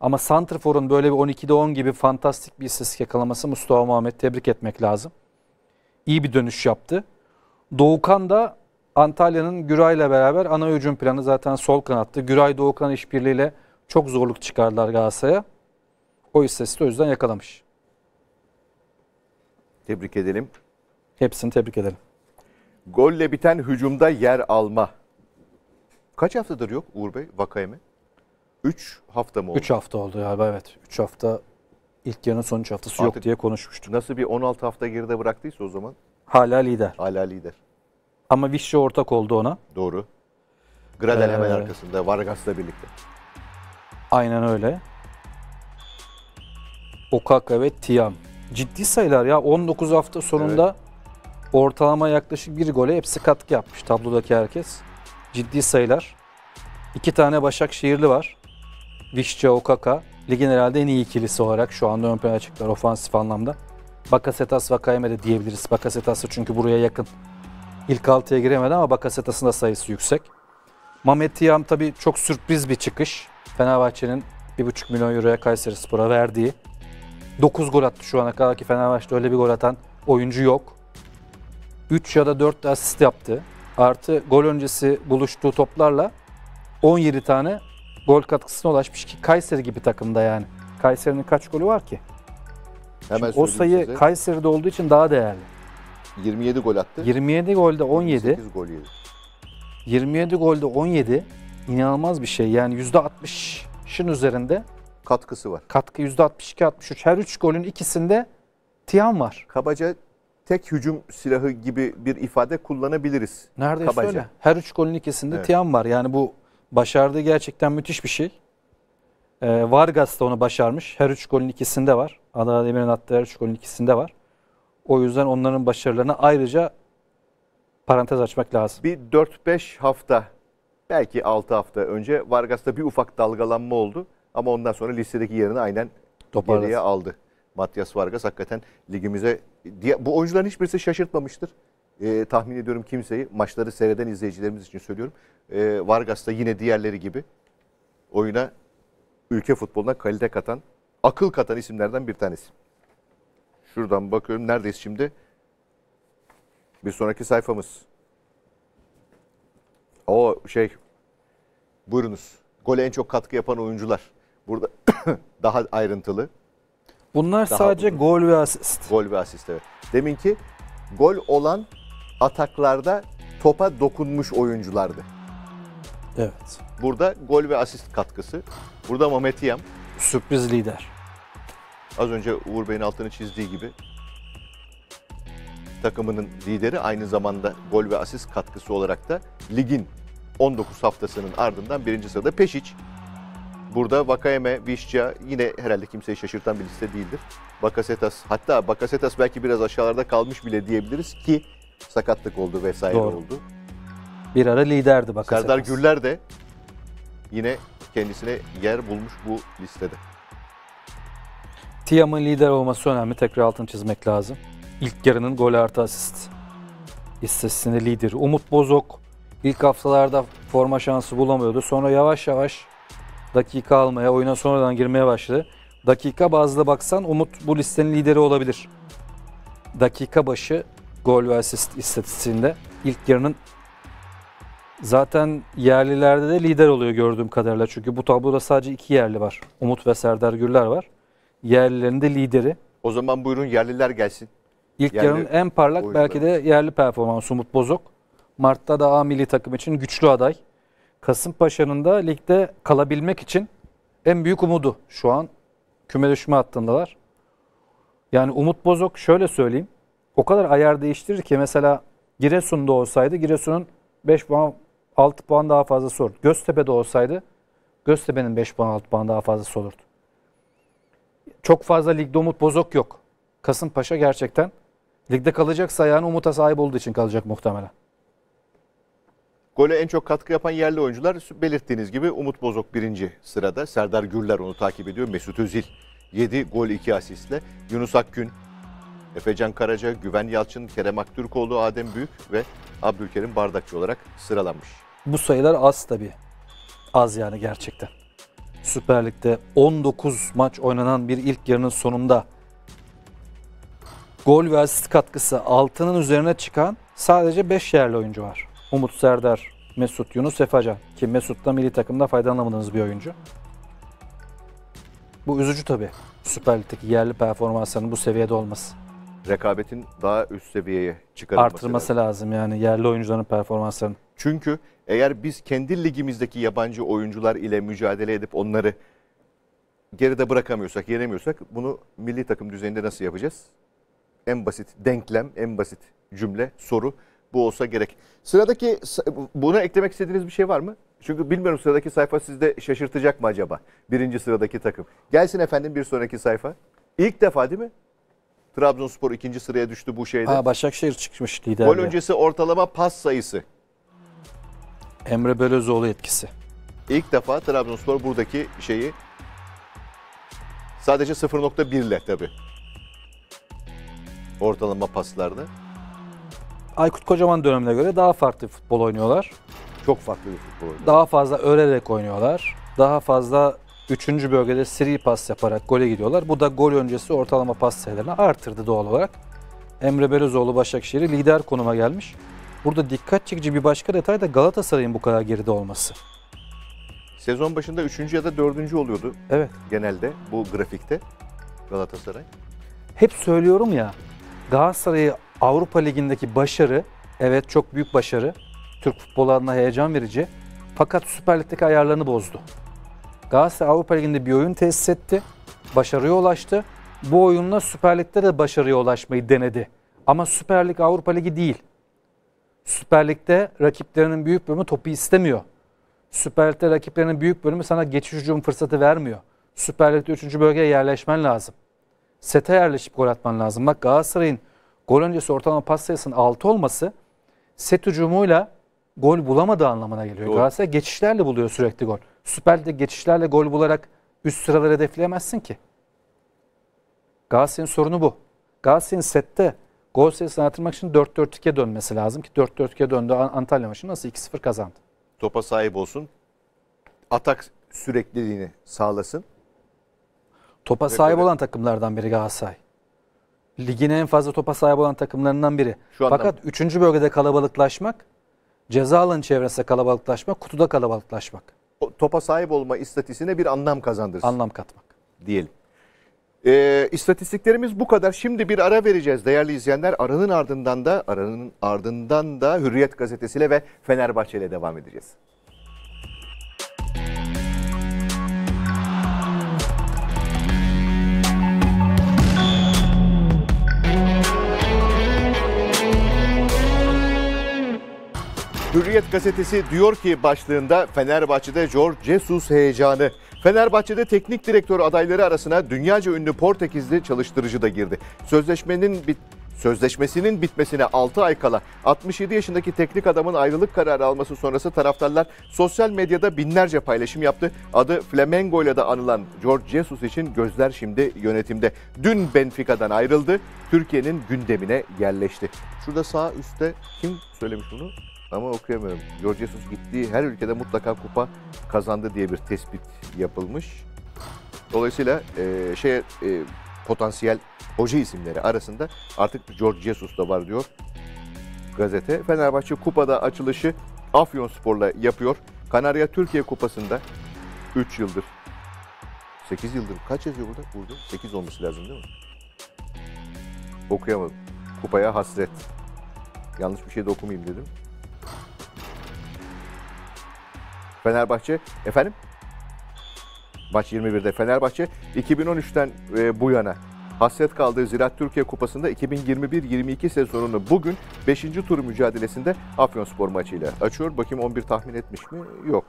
Ama Santrfor'un böyle bir 12'de 10 gibi fantastik bir istatistik yakalaması Mustafa Muhammed tebrik etmek lazım. İyi bir dönüş yaptı. Doğukan da Antalya'nın Güray'la beraber ana hücum planı zaten sol kanattı. Güray Doğukan işbirliğiyle çok zorluk çıkardılar Galatasaray'a. O istatistiği o yüzden yakalamış. Tebrik edelim. Hepsini tebrik edelim. Golle biten hücumda yer alma. Kaç haftadır yok Uğur Bey Vakayeme? 3 hafta mı oldu? 3 hafta oldu galiba evet. 3 hafta ilk yarının son 3 haftası Artık yok diye konuşmuştuk. Nasıl bir 16 hafta geride bıraktıysa o zaman? Hala lider. Hala lider. Ama Vichy ortak oldu ona. Doğru. Gradel ee, hemen arkasında Vargas'la birlikte. Aynen öyle. Okaka ve Tiam. Ciddi sayılar ya 19 hafta sonunda evet. ortalama yaklaşık bir gole hepsi katkı yapmış tablodaki herkes. Ciddi sayılar. İki tane Başakşehirli var. Vişça Okaka ligin herhalde en iyi ikilisi olarak şu anda ön plana çıktılar ofansif anlamda. Bakasetas Vakayme de diyebiliriz. Bakasetas çünkü buraya yakın. İlk altıya giremedi ama Bakasetas'ın da sayısı yüksek. Mamet Tiam tabii çok sürpriz bir çıkış. Fenerbahçe'nin 1,5 milyon euroya Kayseri Spor'a verdiği. 9 gol attı şu ana kadar ki Fenerbahçe'de öyle bir gol atan oyuncu yok. 3 ya da 4 asist yaptı. Artı gol öncesi buluştuğu toplarla 17 tane gol katkısına ulaşmış ki Kayseri gibi takımda yani. Kayseri'nin kaç golü var ki? Hemen o sayı size. Kayseri'de olduğu için daha değerli. 27 gol attı. 27 golde 17. gol yedi. 27 golde 17 inanılmaz bir şey. Yani %60'ın üzerinde katkısı var. Katkı %62-63. Her 3 golün ikisinde Tiyan var. Kabaca tek hücum silahı gibi bir ifade kullanabiliriz. Neredeyse Kabaca. öyle. Her 3 golün ikisinde evet. Tiyan var. Yani bu Başardığı gerçekten müthiş bir şey. E, Vargas da onu başarmış. Her üç golün ikisinde var. Adana Demir'in attığı her üç golün ikisinde var. O yüzden onların başarılarına ayrıca parantez açmak lazım. Bir 4-5 hafta belki 6 hafta önce Vargas'ta bir ufak dalgalanma oldu. Ama ondan sonra listedeki yerini aynen Toparlasın. geriye aldı. Matias Vargas hakikaten ligimize... Bu oyuncuların hiçbirisi şaşırtmamıştır e, tahmin ediyorum kimseyi maçları seyreden izleyicilerimiz için söylüyorum. E, Vargas da yine diğerleri gibi oyuna ülke futboluna kalite katan, akıl katan isimlerden bir tanesi. Şuradan bakıyorum neredeyiz şimdi? Bir sonraki sayfamız. O şey buyurunuz. Gole en çok katkı yapan oyuncular. Burada daha ayrıntılı. Bunlar daha sadece uzun. gol ve asist. Gol ve asist evet. Deminki gol olan ataklarda topa dokunmuş oyunculardı. Evet. Burada gol ve asist katkısı. Burada Mehmet Yem. Sürpriz lider. Az önce Uğur Bey'in altını çizdiği gibi takımının lideri aynı zamanda gol ve asist katkısı olarak da ligin 19 haftasının ardından birinci sırada Peşiç. Burada Vakayeme, Vişça yine herhalde kimseyi şaşırtan bir liste değildir. Bakasetas hatta Bakasetas belki biraz aşağılarda kalmış bile diyebiliriz ki sakatlık oldu vesaire Doğru. oldu. Bir ara liderdi Bakasetas. Serdar Güller de yine kendisine yer bulmuş bu listede. Tiam'ın lider olması önemli. Tekrar altını çizmek lazım. İlk yarının gol artı asist listesinde lider. Umut Bozok ilk haftalarda forma şansı bulamıyordu. Sonra yavaş yavaş dakika almaya, oyuna sonradan girmeye başladı. Dakika bazlı baksan Umut bu listenin lideri olabilir. Dakika başı gol ve asist istatistiğinde. ilk yarının zaten yerlilerde de lider oluyor gördüğüm kadarıyla. Çünkü bu tabloda sadece iki yerli var. Umut ve Serdar Gürler var. Yerlilerin de lideri. O zaman buyurun yerliler gelsin. İlk yerli yarının en parlak oyuncular. belki de yerli performansı Umut Bozok. Mart'ta da A milli takım için güçlü aday. Kasımpaşa'nın da ligde kalabilmek için en büyük umudu şu an küme düşme hattındalar. Yani Umut Bozok şöyle söyleyeyim o kadar ayar değiştirir ki mesela Giresun'da olsaydı Giresun'un 5 puan 6 puan daha fazlası olurdu. Göztepe'de olsaydı Göztepe'nin 5 puan 6 puan daha fazlası olurdu. Çok fazla ligde umut bozok yok. Kasımpaşa gerçekten ligde kalacaksa yani umuta sahip olduğu için kalacak muhtemelen. Gole en çok katkı yapan yerli oyuncular belirttiğiniz gibi Umut Bozok birinci sırada. Serdar Gürler onu takip ediyor. Mesut Özil 7 gol 2 asistle. Yunus Akgün Efecan Karaca, Güven Yalçın, Kerem Aktürkoğlu, Adem Büyük ve Abdülkerim Bardakçı olarak sıralanmış. Bu sayılar az tabi, Az yani gerçekten. Süper Lig'de 19 maç oynanan bir ilk yarının sonunda gol ve asist katkısı altının üzerine çıkan sadece 5 yerli oyuncu var. Umut Serdar, Mesut Yunus Efecan ki Mesut da milli takımda faydalanamadığınız bir oyuncu. Bu üzücü tabi Süper Lig'deki yerli performansların bu seviyede olması rekabetin daha üst seviyeye çıkarılması Artırması lazım. lazım yani yerli oyuncuların performanslarını. Çünkü eğer biz kendi ligimizdeki yabancı oyuncular ile mücadele edip onları geride bırakamıyorsak, yenemiyorsak bunu milli takım düzeyinde nasıl yapacağız? En basit denklem, en basit cümle, soru bu olsa gerek. Sıradaki buna eklemek istediğiniz bir şey var mı? Çünkü bilmiyorum sıradaki sayfa sizde şaşırtacak mı acaba? Birinci sıradaki takım. Gelsin efendim bir sonraki sayfa. İlk defa değil mi? Trabzonspor ikinci sıraya düştü bu şeyde. Ha, Başakşehir çıkmış lider. Gol öncesi ortalama pas sayısı. Emre Belözoğlu etkisi. İlk defa Trabzonspor buradaki şeyi sadece 0.1 ile tabi. Ortalama paslarda. Aykut Kocaman dönemine göre daha farklı futbol oynuyorlar. Çok farklı bir futbol oynuyorlar. Daha fazla öğrenerek oynuyorlar. Daha fazla Üçüncü bölgede seri pas yaparak gole gidiyorlar. Bu da gol öncesi ortalama pas sayılarını artırdı doğal olarak. Emre Belözoğlu Başakşehir'i lider konuma gelmiş. Burada dikkat çekici bir başka detay da Galatasaray'ın bu kadar geride olması. Sezon başında üçüncü ya da dördüncü oluyordu. Evet. Genelde bu grafikte Galatasaray. Hep söylüyorum ya Galatasaray'ı Avrupa Ligi'ndeki başarı evet çok büyük başarı. Türk futbolu adına heyecan verici. Fakat Süper Lig'deki ayarlarını bozdu. Galatasaray Avrupa Ligi'nde bir oyun tesis etti. Başarıya ulaştı. Bu oyunla Süper Lig'de de başarıya ulaşmayı denedi. Ama Süper Lig Avrupa Ligi değil. Süper Lig'de rakiplerinin büyük bölümü topu istemiyor. Süper Lig'de rakiplerinin büyük bölümü sana geçiş hücum fırsatı vermiyor. Süper Lig'de 3. bölgeye yerleşmen lazım. Sete yerleşip gol atman lazım. Bak Galatasaray'ın gol öncesi ortalama pas sayısının 6 olması set hücumuyla gol bulamadığı anlamına geliyor. Doğru. Galatasaray geçişlerle buluyor sürekli gol. Süper Lig'de geçişlerle gol bularak üst sıraları hedefleyemezsin ki. Galatasaray'ın sorunu bu. Galatasaray'ın sette gol sayısını artırmak için 4-4-2'ye dönmesi lazım ki 4-4-2'ye döndü Antalya maçı nasıl 2-0 kazandı. Topa sahip olsun. Atak sürekliliğini sağlasın. Topa Ve sahip böyle. olan takımlardan biri Galatasaray. Ligin en fazla topa sahip olan takımlarından biri. Şu Fakat 3. bölgede kalabalıklaşmak, ceza alanı çevresinde kalabalıklaşmak, kutuda kalabalıklaşmak topa sahip olma istatistiğine bir anlam kazandırsın. Anlam katmak diyelim. E, istatistiklerimiz bu kadar. Şimdi bir ara vereceğiz değerli izleyenler. Aranın ardından da aranın ardından da Hürriyet gazetesiyle ve Fenerbahçe ile devam edeceğiz. Hürriyet gazetesi diyor ki başlığında Fenerbahçe'de George Jesus heyecanı. Fenerbahçe'de teknik direktör adayları arasına dünyaca ünlü Portekizli çalıştırıcı da girdi. Sözleşmenin bit Sözleşmesinin bitmesine 6 ay kala 67 yaşındaki teknik adamın ayrılık kararı alması sonrası taraftarlar sosyal medyada binlerce paylaşım yaptı. Adı Flamengo ile de anılan George Jesus için gözler şimdi yönetimde. Dün Benfica'dan ayrıldı. Türkiye'nin gündemine yerleşti. Şurada sağ üstte kim söylemiş bunu? ama okuyamıyorum. George Jesus gittiği her ülkede mutlaka kupa kazandı diye bir tespit yapılmış. Dolayısıyla e, şey e, potansiyel hoca isimleri arasında artık George Jesus da var diyor gazete. Fenerbahçe kupada açılışı Afyonspor'la yapıyor. Kanarya Türkiye Kupası'nda 3 yıldır 8 yıldır kaç yazıyor burada? Burada 8 olması lazım değil mi? Okuyamadım. Kupaya hasret. Yanlış bir şey de okumayayım dedim. Fenerbahçe efendim maç 21'de Fenerbahçe 2013'ten e, bu yana hasret kaldığı Ziraat Türkiye Kupası'nda 2021-22 sezonunu bugün 5. tur mücadelesinde Afyonspor maçıyla açıyor. Bakayım 11 tahmin etmiş mi? Yok.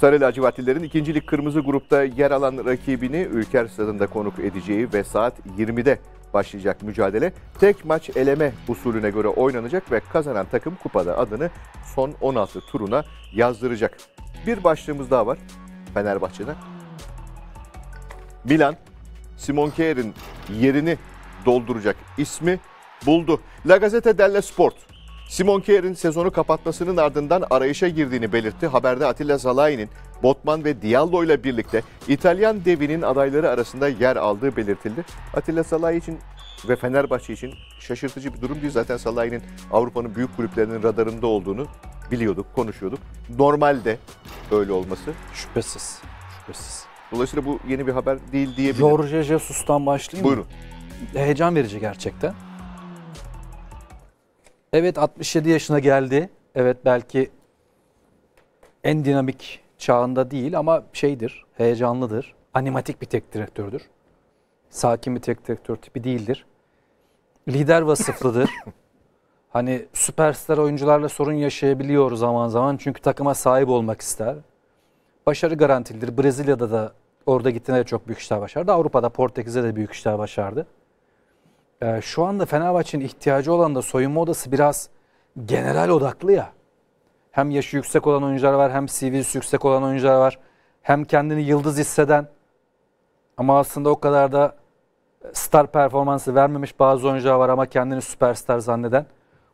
Sarı lacivertlilerin ikincilik kırmızı grupta yer alan rakibini Ülker Stadı'nda konuk edeceği ve saat 20'de başlayacak mücadele tek maç eleme usulüne göre oynanacak ve kazanan takım kupada adını son 16 turuna yazdıracak. Bir başlığımız daha var Fenerbahçe'de. Milan, Simon Kjær'in yerini dolduracak ismi buldu. La Gazzetta dello Sport Simon Kjær'in sezonu kapatmasının ardından arayışa girdiğini belirtti. Haberde Atilla Zalai'nin Botman ve Diallo ile birlikte İtalyan devinin adayları arasında yer aldığı belirtildi. Atilla Salay için ve Fenerbahçe için şaşırtıcı bir durum değil. Zaten Salah'ın Avrupa'nın büyük kulüplerinin radarında olduğunu biliyorduk, konuşuyorduk. Normalde öyle olması. Şüphesiz, şüphesiz. Dolayısıyla bu yeni bir haber değil diyebilirim. Jorge Jesus'tan başlayayım mı? Buyurun. Heyecan verici gerçekten. Evet 67 yaşına geldi. Evet belki en dinamik çağında değil ama şeydir, heyecanlıdır. Animatik bir tek direktördür. Sakin bir tek direktör tipi değildir. Lider vasıflıdır. hani süperstar oyuncularla sorun yaşayabiliyor zaman zaman çünkü takıma sahip olmak ister. Başarı garantilidir. Brezilya'da da orada gittiğinde çok büyük işler başardı. Avrupa'da Portekiz'de de büyük işler başardı. Ee, şu anda Fenerbahçe'nin ihtiyacı olan da soyunma odası biraz general odaklı ya hem yaşı yüksek olan oyuncular var hem CV'si yüksek olan oyuncular var. Hem kendini yıldız hisseden ama aslında o kadar da e, star performansı vermemiş bazı oyuncular var ama kendini süperstar zanneden.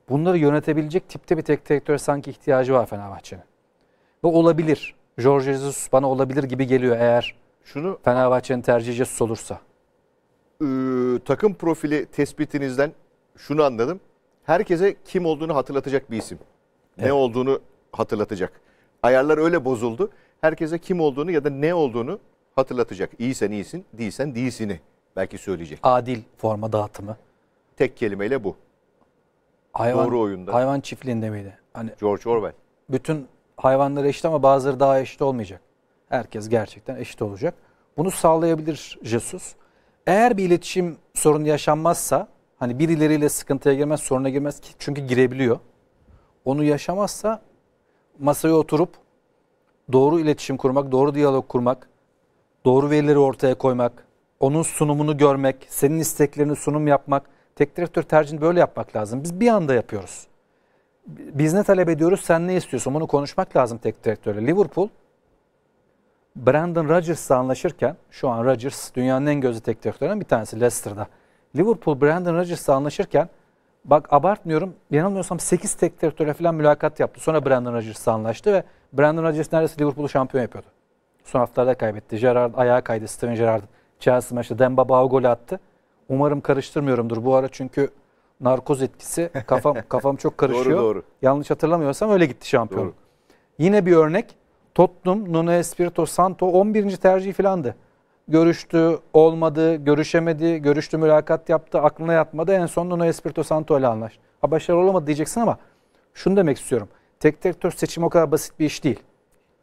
Bunları yönetebilecek tipte bir tek direktöre sanki ihtiyacı var Fenerbahçe'nin. Bu olabilir. Jorge Jesus bana olabilir gibi geliyor eğer şunu Fenerbahçe'nin tercihi Jesus olursa. Iı, ee, takım profili tespitinizden şunu anladım. Herkese kim olduğunu hatırlatacak bir isim. Evet. Ne olduğunu hatırlatacak. Ayarlar öyle bozuldu. Herkese kim olduğunu ya da ne olduğunu hatırlatacak. İyisen iyisin, değilsen değilsini belki söyleyecek. Adil forma dağıtımı. Tek kelimeyle bu. Hayvan, Doğru oyunda. Hayvan çiftliğinde miydi? Hani George Orwell. Bütün hayvanlar eşit ama bazıları daha eşit olmayacak. Herkes gerçekten eşit olacak. Bunu sağlayabilir Jesus. Eğer bir iletişim sorunu yaşanmazsa, hani birileriyle sıkıntıya girmez, soruna girmez ki çünkü girebiliyor. Onu yaşamazsa masaya oturup doğru iletişim kurmak, doğru diyalog kurmak, doğru verileri ortaya koymak, onun sunumunu görmek, senin isteklerini sunum yapmak, tek direktör tercihini böyle yapmak lazım. Biz bir anda yapıyoruz. Biz ne talep ediyoruz, sen ne istiyorsun bunu konuşmak lazım tek direktörle. Liverpool, Brandon Rodgers'la anlaşırken, şu an Rodgers dünyanın en gözde tek direktörlerinden bir tanesi Leicester'da. Liverpool, Brandon Rodgers'la anlaşırken bak abartmıyorum yanılmıyorsam 8 tek direktörle falan mülakat yaptı. Sonra Brandon Rodgers'la anlaştı ve Brandon Rodgers neredeyse Liverpool'u şampiyon yapıyordu. Son haftalarda kaybetti. Gerrard ayağa kaydı. Steven Gerrard Chelsea maçta Demba Ba gol attı. Umarım karıştırmıyorumdur bu ara çünkü narkoz etkisi kafam kafam çok karışıyor. doğru, doğru. Yanlış hatırlamıyorsam öyle gitti şampiyon. Yine bir örnek Tottenham Nuno Espirito Santo 11. tercih filandı görüştü, olmadı, görüşemedi, görüştü, mülakat yaptı, aklına yatmadı. En son Nuno Espirito Santo ile anlaştı. Ha başarılı olamadı diyeceksin ama şunu demek istiyorum. Tek tek tör seçimi o kadar basit bir iş değil.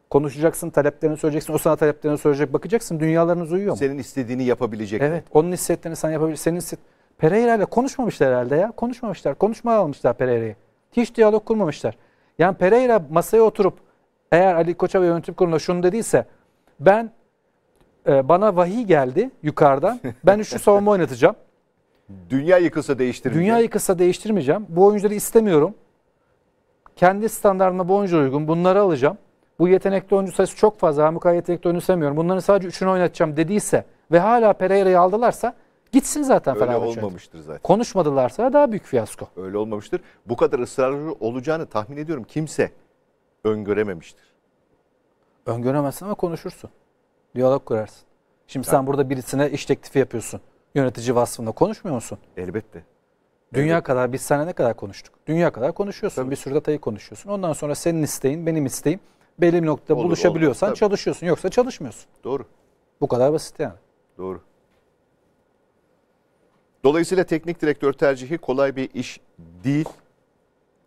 Konuşacaksın, taleplerini söyleyeceksin, o sana taleplerini söyleyecek, bakacaksın dünyalarınız uyuyor mu? Senin istediğini yapabilecek. Evet, mi? onun hissettiğini sen yapabilir. Senin hisset... Pereira ile konuşmamışlar herhalde ya. Konuşmamışlar, konuşma almışlar Pereira'yı. Hiç diyalog kurmamışlar. Yani Pereira masaya oturup eğer Ali Koç'a ve yönetim kuruluna şunu dediyse ben ee, bana vahiy geldi yukarıdan. Ben şu savunma oynatacağım. Dünya yıkılsa değiştirmeyeceğim. Dünya yıkılsa değiştirmeyeceğim. Bu oyuncuları istemiyorum. Kendi standartına bu oyuncu uygun. Bunları alacağım. Bu yetenekli oyuncu sayısı çok fazla. Hamukay yetenekli oyuncu sevmiyorum. Bunların sadece üçünü oynatacağım dediyse ve hala Pereira'yı aldılarsa Gitsin zaten Öyle Fenerbahçe. Öyle olmamıştır zaten. Konuşmadılarsa daha büyük fiyasko. Öyle olmamıştır. Bu kadar ısrarlı olacağını tahmin ediyorum kimse öngörememiştir. Öngöremezsin ama konuşursun. Diyalog kurarsın. Şimdi Tabii. sen burada birisine iş teklifi yapıyorsun. Yönetici vasfında konuşmuyor musun? Elbette. Dünya evet. kadar biz seninle ne kadar konuştuk? Dünya kadar konuşuyorsun. Tabii. Bir sürü detayı konuşuyorsun. Ondan sonra senin isteğin, benim isteğim belli bir noktada olur, buluşabiliyorsan olur, çalışıyorsun. Yoksa çalışmıyorsun. Doğru. Bu kadar basit yani. Doğru. Dolayısıyla teknik direktör tercihi kolay bir iş değil.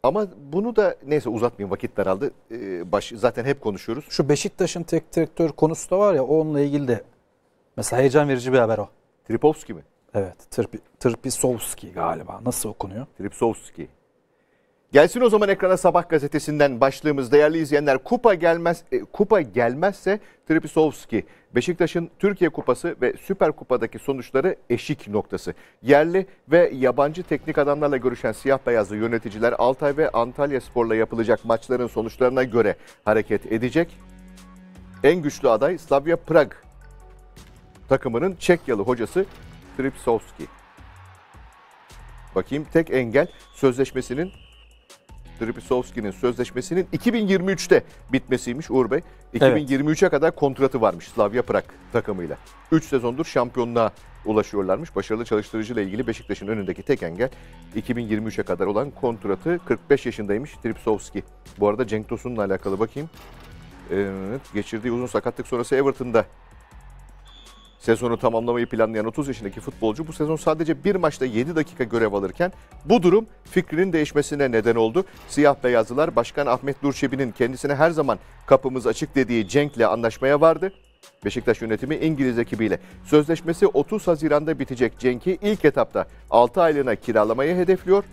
Ama bunu da neyse uzatmayayım vakit daraldı. Ee, baş, zaten hep konuşuyoruz. Şu Beşiktaş'ın tek direktör konusu da var ya onunla ilgili de mesela heyecan verici bir haber o. Tripovski mi? Evet. Trip, Tripisovski galiba. Nasıl okunuyor? Tripsovski. Gelsin o zaman ekrana Sabah gazetesinden başlığımız değerli izleyenler. Kupa gelmez e, kupa gelmezse Tripisovski Beşiktaş'ın Türkiye Kupası ve Süper Kupa'daki sonuçları eşik noktası. Yerli ve yabancı teknik adamlarla görüşen siyah beyazlı yöneticiler Altay ve Antalya Spor'la yapılacak maçların sonuçlarına göre hareket edecek. En güçlü aday Slavia Prag takımının Çekyalı hocası Tripsovski. Bakayım tek engel sözleşmesinin Dripisovski'nin sözleşmesinin 2023'te bitmesiymiş Uğur Bey. 2023'e kadar kontratı varmış Slavia Prag takımıyla. 3 sezondur şampiyonluğa ulaşıyorlarmış. Başarılı çalıştırıcıyla ilgili Beşiktaş'ın önündeki tek engel 2023'e kadar olan kontratı 45 yaşındaymış Tripsovski. Bu arada Cenk Tosun'la alakalı bakayım. Evet, geçirdiği uzun sakatlık sonrası Everton'da Sezonu tamamlamayı planlayan 30 yaşındaki futbolcu bu sezon sadece bir maçta 7 dakika görev alırken bu durum fikrinin değişmesine neden oldu. Siyah beyazlılar Başkan Ahmet Durçebi'nin kendisine her zaman kapımız açık dediği Cenk'le anlaşmaya vardı. Beşiktaş yönetimi İngiliz ekibiyle sözleşmesi 30 Haziran'da bitecek Cenk'i ilk etapta 6 aylığına kiralamayı hedefliyor.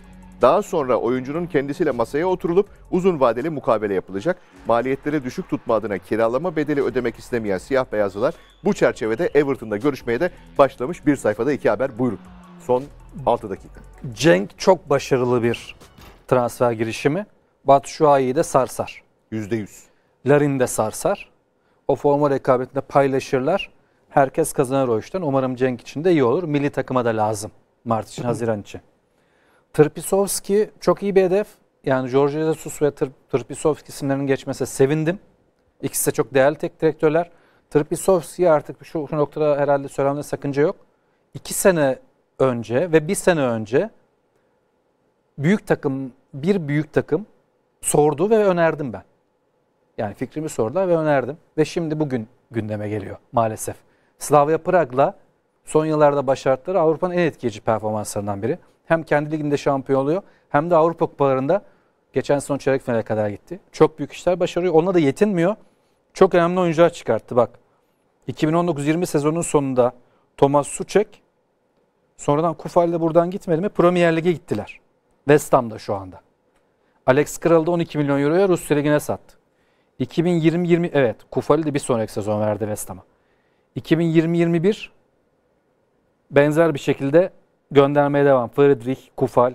Daha sonra oyuncunun kendisiyle masaya oturulup uzun vadeli mukabele yapılacak. Maliyetleri düşük tutma adına kiralama bedeli ödemek istemeyen siyah beyazlılar bu çerçevede Everton'da görüşmeye de başlamış. Bir sayfada iki haber buyurun. Son 6 dakika. Cenk çok başarılı bir transfer girişimi. Batu Şua'yı da sarsar. %100. Larin de sarsar. O forma rekabetinde paylaşırlar. Herkes kazanır o işten. Umarım Cenk için de iyi olur. Milli takıma da lazım. Mart için, Haziran için. Tırpisovski çok iyi bir hedef. Yani George Jesus ve Tır, Tırpisovski isimlerinin geçmesine sevindim. İkisi de çok değerli tek direktörler. Tırpisovski'ye artık şu, şu noktada herhalde söylemde sakınca yok. İki sene önce ve bir sene önce büyük takım, bir büyük takım sordu ve önerdim ben. Yani fikrimi sordular ve önerdim. Ve şimdi bugün gündeme geliyor maalesef. Slavia Prag'la son yıllarda başarttığı Avrupa'nın en etkileyici performanslarından biri. Hem kendi liginde şampiyon oluyor hem de Avrupa kupalarında geçen son çeyrek finale kadar gitti. Çok büyük işler başarıyor. Onunla da yetinmiyor. Çok önemli oyuncular çıkarttı bak. 2019-20 sezonun sonunda Thomas Suçek sonradan Kufal'de buradan gitmedi mi? Premier Lig'e gittiler. West Ham'da şu anda. Alex Kral da 12 milyon euroya Rus Ligi'ne sattı. 2020-20 evet Kufal'i de bir sonraki sezon verdi West Ham'a. 2020-21 benzer bir şekilde göndermeye devam. Friedrich, Kufal.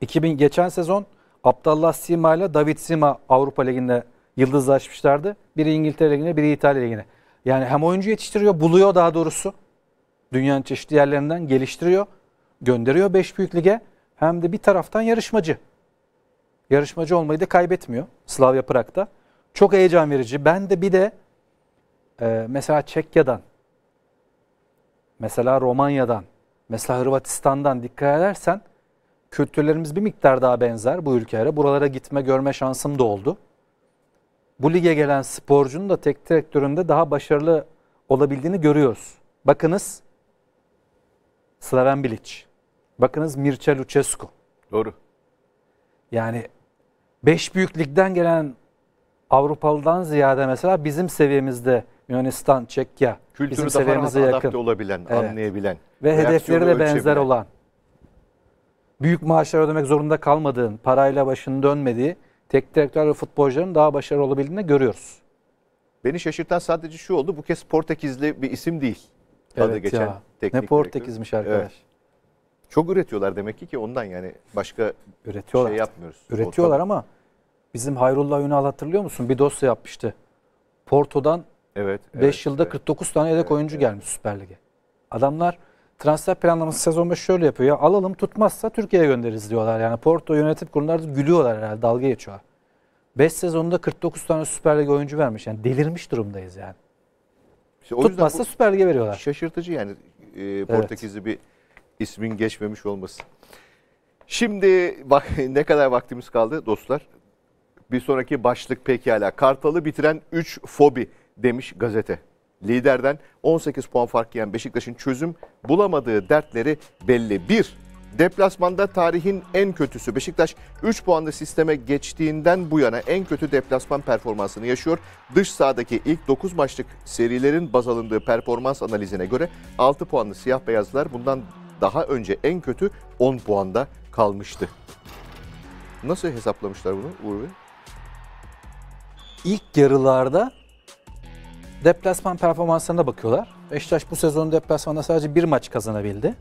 2000 geçen sezon Abdallah Sima ile David Sima Avrupa Ligi'nde yıldızlaşmışlardı. Biri İngiltere Ligi'ne, biri İtalya Ligi'ne. Yani hem oyuncu yetiştiriyor, buluyor daha doğrusu. Dünyanın çeşitli yerlerinden geliştiriyor. Gönderiyor 5 büyük lige. Hem de bir taraftan yarışmacı. Yarışmacı olmayı da kaybetmiyor Slavia Prag'da. Çok heyecan verici. Ben de bir de e, mesela Çekya'dan, mesela Romanya'dan, Mesela Hırvatistan'dan dikkat edersen kültürlerimiz bir miktar daha benzer bu ülkelere. Buralara gitme görme şansım da oldu. Bu lige gelen sporcunun da tek direktöründe daha başarılı olabildiğini görüyoruz. Bakınız Slaven Bilic. Bakınız Mircea Lucescu. Doğru. Yani beş büyük ligden gelen Avrupalı'dan ziyade mesela bizim seviyemizde Yunanistan, Çekya Kültürü bizim seviyemize yakın. adapte olabilen, evet. anlayabilen. Ve hedefleri de benzer olan. Büyük maaşlar ödemek zorunda kalmadığın, parayla başını dönmediği tek direktör ve futbolcuların daha başarılı olabildiğini görüyoruz. Beni şaşırtan sadece şu oldu. Bu kez Portekizli bir isim değil. Evet adı geçen ya. Teknik ne Portekizmiş direktör. arkadaş. Evet. Çok üretiyorlar demek ki ki ondan yani başka şey üretiyorlar. şey yapmıyoruz. Üretiyorlar Ortam. ama bizim Hayrullah Ünal hatırlıyor musun? Bir dosya yapmıştı. Porto'dan Evet. 5 evet, yılda evet, 49 tane yedek evet, oyuncu evet. gelmiş Süper Lig'e. Adamlar transfer planlaması sezon başı şöyle yapıyor. Ya alalım tutmazsa Türkiye'ye göndeririz diyorlar. Yani Porto yönetip kurumları gülüyorlar herhalde dalga geçiyorlar. 5 sezonda 49 tane Süper Lig oyuncu vermiş. Yani delirmiş durumdayız yani. İşte o Tutmazsa bu Süper Lig'e veriyorlar. Şaşırtıcı yani e, Portekizli evet. bir ismin geçmemiş olması. Şimdi bak ne kadar vaktimiz kaldı dostlar. Bir sonraki başlık pekala. Kartalı bitiren 3 fobi demiş gazete. Liderden 18 puan fark yiyen Beşiktaş'ın çözüm bulamadığı dertleri belli. Bir, deplasmanda tarihin en kötüsü Beşiktaş 3 puanlı sisteme geçtiğinden bu yana en kötü deplasman performansını yaşıyor. Dış sahadaki ilk 9 maçlık serilerin baz alındığı performans analizine göre 6 puanlı siyah beyazlar bundan daha önce en kötü 10 puanda kalmıştı. Nasıl hesaplamışlar bunu Uğur Bey? İlk yarılarda Deplasman performanslarına bakıyorlar. Beşiktaş bu sezon deplasmanda sadece bir maç kazanabildi.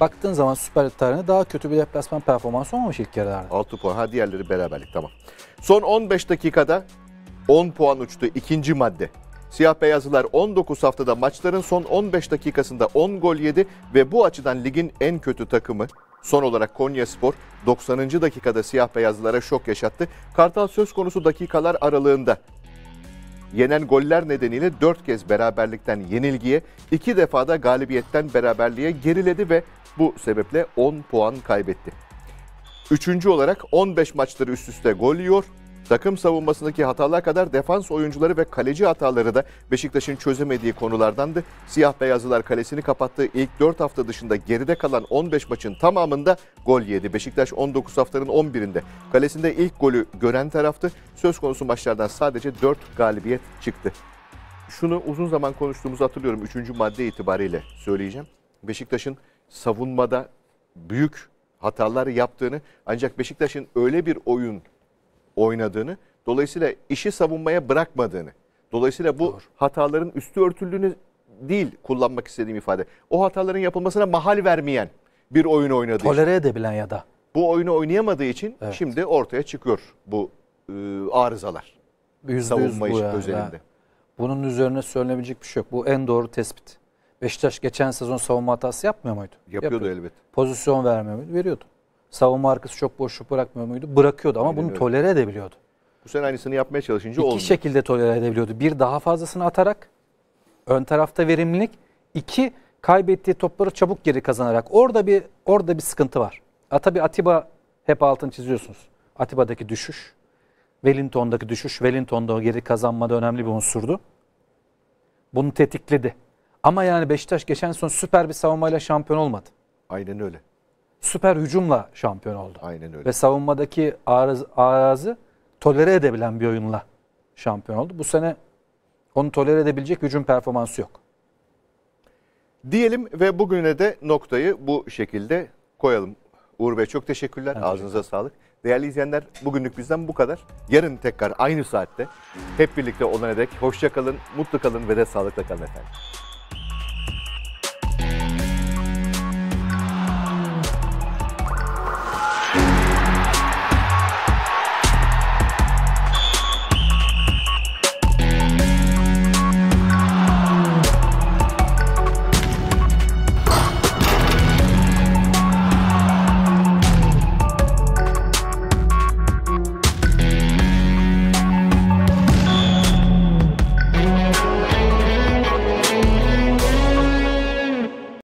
Baktığın zaman Süper Lig tarihinde daha kötü bir deplasman performansı olmamış ilk yarılarda. 6 puan. Ha diğerleri beraberlik tamam. Son 15 dakikada 10 puan uçtu ikinci madde. Siyah beyazlılar 19 haftada maçların son 15 dakikasında 10 gol yedi ve bu açıdan ligin en kötü takımı Son olarak Konya Spor 90. dakikada siyah beyazlara şok yaşattı. Kartal söz konusu dakikalar aralığında Yenen goller nedeniyle 4 kez beraberlikten yenilgiye, 2 defada galibiyetten beraberliğe geriledi ve bu sebeple 10 puan kaybetti. Üçüncü olarak 15 maçları üst üste gol yiyor, Takım savunmasındaki hatalar kadar defans oyuncuları ve kaleci hataları da Beşiktaş'ın çözemediği konulardandı. Siyah beyazlılar kalesini kapattığı ilk 4 hafta dışında geride kalan 15 maçın tamamında gol yedi. Beşiktaş 19 haftanın 11'inde kalesinde ilk golü gören taraftı. Söz konusu maçlardan sadece 4 galibiyet çıktı. Şunu uzun zaman konuştuğumuzu hatırlıyorum 3. madde itibariyle söyleyeceğim. Beşiktaş'ın savunmada büyük hatalar yaptığını ancak Beşiktaş'ın öyle bir oyun oynadığını, dolayısıyla işi savunmaya bırakmadığını, dolayısıyla bu Doğru. hataların üstü örtüldüğünü değil kullanmak istediğim ifade. O hataların yapılmasına mahal vermeyen bir oyun oynadığı Tolere için. edebilen ya da. Bu oyunu oynayamadığı için evet. şimdi ortaya çıkıyor bu e, arızalar. %100 savunma bu yani. özelinde. Bunun üzerine söylenebilecek bir şey yok. Bu en doğru tespit. Beşiktaş geçen sezon savunma hatası yapmıyor muydu? Yapıyordu, Yapıyordu. elbet. Pozisyon vermiyor muydu? Veriyordu savunma arkası çok boşluk bırakmıyor muydu? Bırakıyordu ama Aynen bunu öyle. tolere edebiliyordu. Bu sene aynısını yapmaya çalışınca İki olmuyor. şekilde tolere edebiliyordu. Bir daha fazlasını atarak ön tarafta verimlilik. İki kaybettiği topları çabuk geri kazanarak. Orada bir orada bir sıkıntı var. A, tabii Atiba hep altın çiziyorsunuz. Atiba'daki düşüş, Wellington'daki düşüş, Wellington'da o geri kazanmada önemli bir unsurdu. Bunu tetikledi. Ama yani Beşiktaş geçen son süper bir savunmayla şampiyon olmadı. Aynen öyle süper hücumla şampiyon oldu. Aynen öyle. Ve savunmadaki araz, arazı tolere edebilen bir oyunla şampiyon oldu. Bu sene onu tolere edebilecek hücum performansı yok. Diyelim ve bugüne de noktayı bu şekilde koyalım. Uğur Bey çok teşekkürler. Evet, Ağzınıza sağlık. Değerli izleyenler bugünlük bizden bu kadar. Yarın tekrar aynı saatte hep birlikte olana dek hoşça kalın, mutlu kalın ve de sağlıkla kalın efendim.